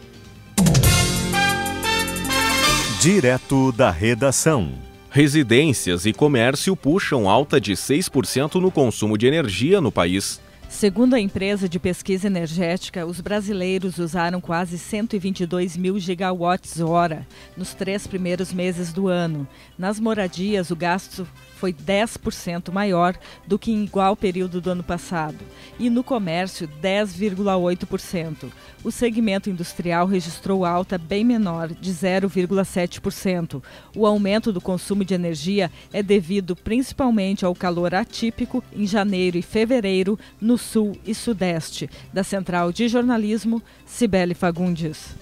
Direto da redação. Residências e comércio puxam alta de 6% no consumo de energia no país. Segundo a empresa de pesquisa energética, os brasileiros usaram quase 122 mil gigawatts-hora nos três primeiros meses do ano. Nas moradias, o gasto foi 10% maior do que em igual período do ano passado, e no comércio, 10,8%. O segmento industrial registrou alta bem menor, de 0,7%. O aumento do consumo de energia é devido principalmente ao calor atípico em janeiro e fevereiro no Sul e Sudeste. Da Central de Jornalismo, Cibele Fagundes.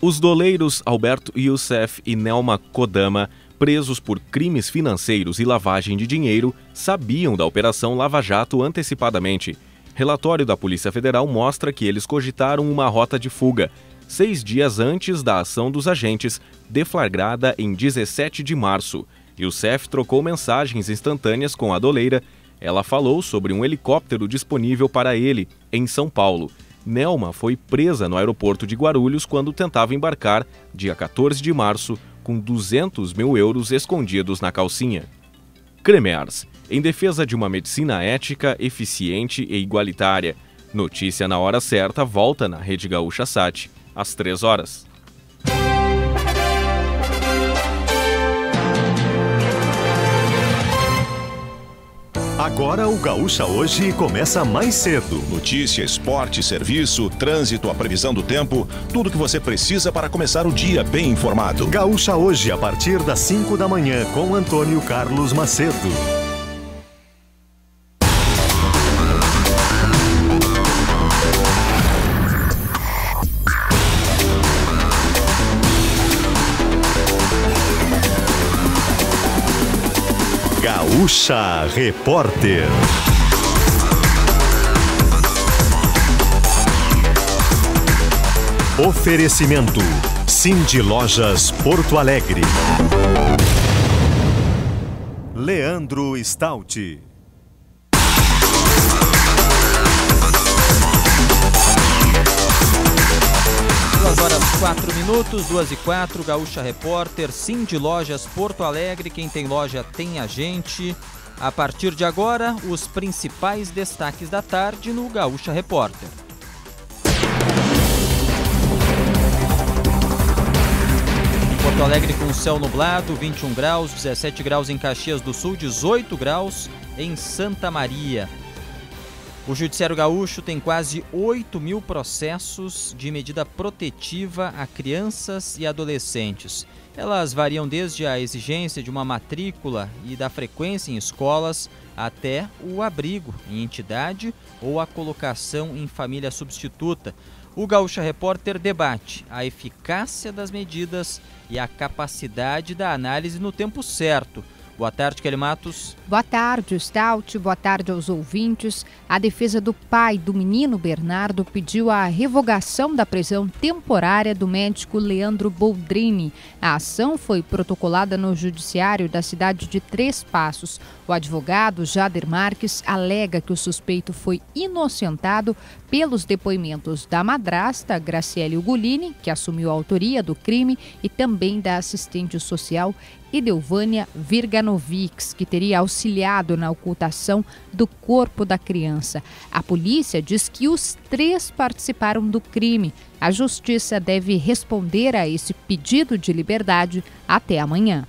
Os doleiros Alberto Youssef e Nelma Kodama, presos por crimes financeiros e lavagem de dinheiro, sabiam da Operação Lava Jato antecipadamente. Relatório da Polícia Federal mostra que eles cogitaram uma rota de fuga, seis dias antes da ação dos agentes, deflagrada em 17 de março. Youssef trocou mensagens instantâneas com a doleira ela falou sobre um helicóptero disponível para ele em São Paulo. Nelma foi presa no aeroporto de Guarulhos quando tentava embarcar, dia 14 de março, com 200 mil euros escondidos na calcinha. Cremers, em defesa de uma medicina ética, eficiente e igualitária. Notícia na hora certa volta na Rede Gaúcha Sat, às 3 horas. Agora o Gaúcha Hoje começa mais cedo. Notícia, esporte, serviço, trânsito, a previsão do tempo, tudo o que você precisa para começar o dia bem informado. Gaúcha Hoje, a partir das 5 da manhã, com Antônio Carlos Macedo. Gaúcha Repórter. Oferecimento Cindy Lojas Porto Alegre. Leandro Stout. Duas horas quatro minutos, duas e quatro, Gaúcha Repórter, Sim de Lojas Porto Alegre. Quem tem loja tem a gente. A partir de agora, os principais destaques da tarde no Gaúcha Repórter. Porto Alegre com céu nublado, 21 graus, 17 graus em Caxias do Sul, 18 graus em Santa Maria. O Judiciário Gaúcho tem quase 8 mil processos de medida protetiva a crianças e adolescentes. Elas variam desde a exigência de uma matrícula e da frequência em escolas, até o abrigo em entidade ou a colocação em família substituta. O Gaúcha Repórter debate a eficácia das medidas e a capacidade da análise no tempo certo Boa tarde, Kelly Matos. Boa tarde, Stout. Boa tarde aos ouvintes. A defesa do pai do menino Bernardo pediu a revogação da prisão temporária do médico Leandro Boldrini. A ação foi protocolada no judiciário da cidade de Três Passos. O advogado Jader Marques alega que o suspeito foi inocentado pelos depoimentos da madrasta Graciele Ugolini, que assumiu a autoria do crime, e também da assistente social e Delvânia Virganovics, que teria auxiliado na ocultação do corpo da criança. A polícia diz que os três participaram do crime. A justiça deve responder a esse pedido de liberdade até amanhã.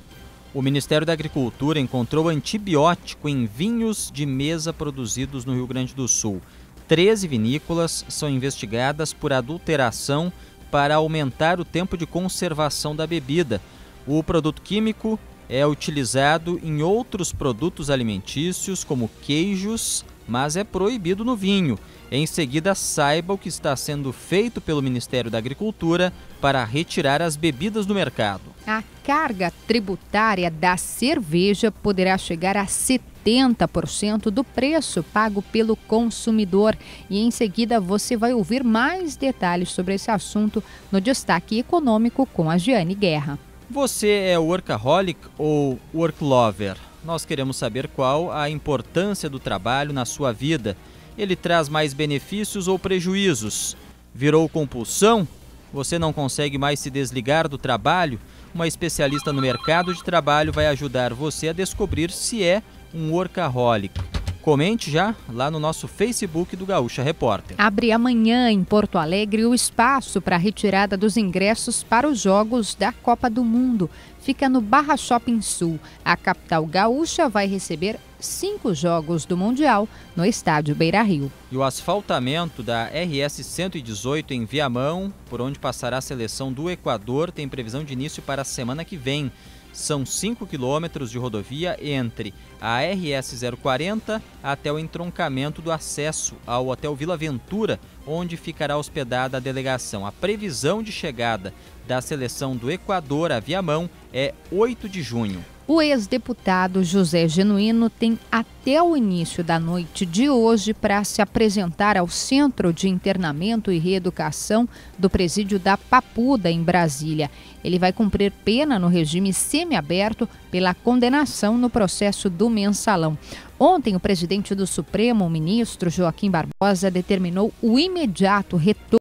O Ministério da Agricultura encontrou antibiótico em vinhos de mesa produzidos no Rio Grande do Sul. Treze vinícolas são investigadas por adulteração para aumentar o tempo de conservação da bebida. O produto químico é utilizado em outros produtos alimentícios, como queijos, mas é proibido no vinho. Em seguida, saiba o que está sendo feito pelo Ministério da Agricultura para retirar as bebidas do mercado. A carga tributária da cerveja poderá chegar a 70% do preço pago pelo consumidor. E em seguida, você vai ouvir mais detalhes sobre esse assunto no Destaque Econômico com a Giane Guerra. Você é workaholic ou work lover? Nós queremos saber qual a importância do trabalho na sua vida. Ele traz mais benefícios ou prejuízos? Virou compulsão? Você não consegue mais se desligar do trabalho? Uma especialista no mercado de trabalho vai ajudar você a descobrir se é um workaholic. Comente já lá no nosso Facebook do Gaúcha Repórter. Abre amanhã em Porto Alegre o espaço para a retirada dos ingressos para os jogos da Copa do Mundo. Fica no Barra Shopping Sul. A capital gaúcha vai receber cinco jogos do Mundial no estádio Beira Rio. E o asfaltamento da RS 118 em Viamão, por onde passará a seleção do Equador, tem previsão de início para a semana que vem. São 5 quilômetros de rodovia entre a RS 040 até o entroncamento do acesso ao Hotel Vila Ventura, onde ficará hospedada a delegação. A previsão de chegada da seleção do Equador a Viamão é 8 de junho. O ex-deputado José Genuíno tem até o início da noite de hoje para se apresentar ao Centro de Internamento e Reeducação do Presídio da Papuda, em Brasília ele vai cumprir pena no regime semiaberto pela condenação no processo do mensalão. Ontem, o presidente do Supremo, o ministro Joaquim Barbosa, determinou o imediato retorno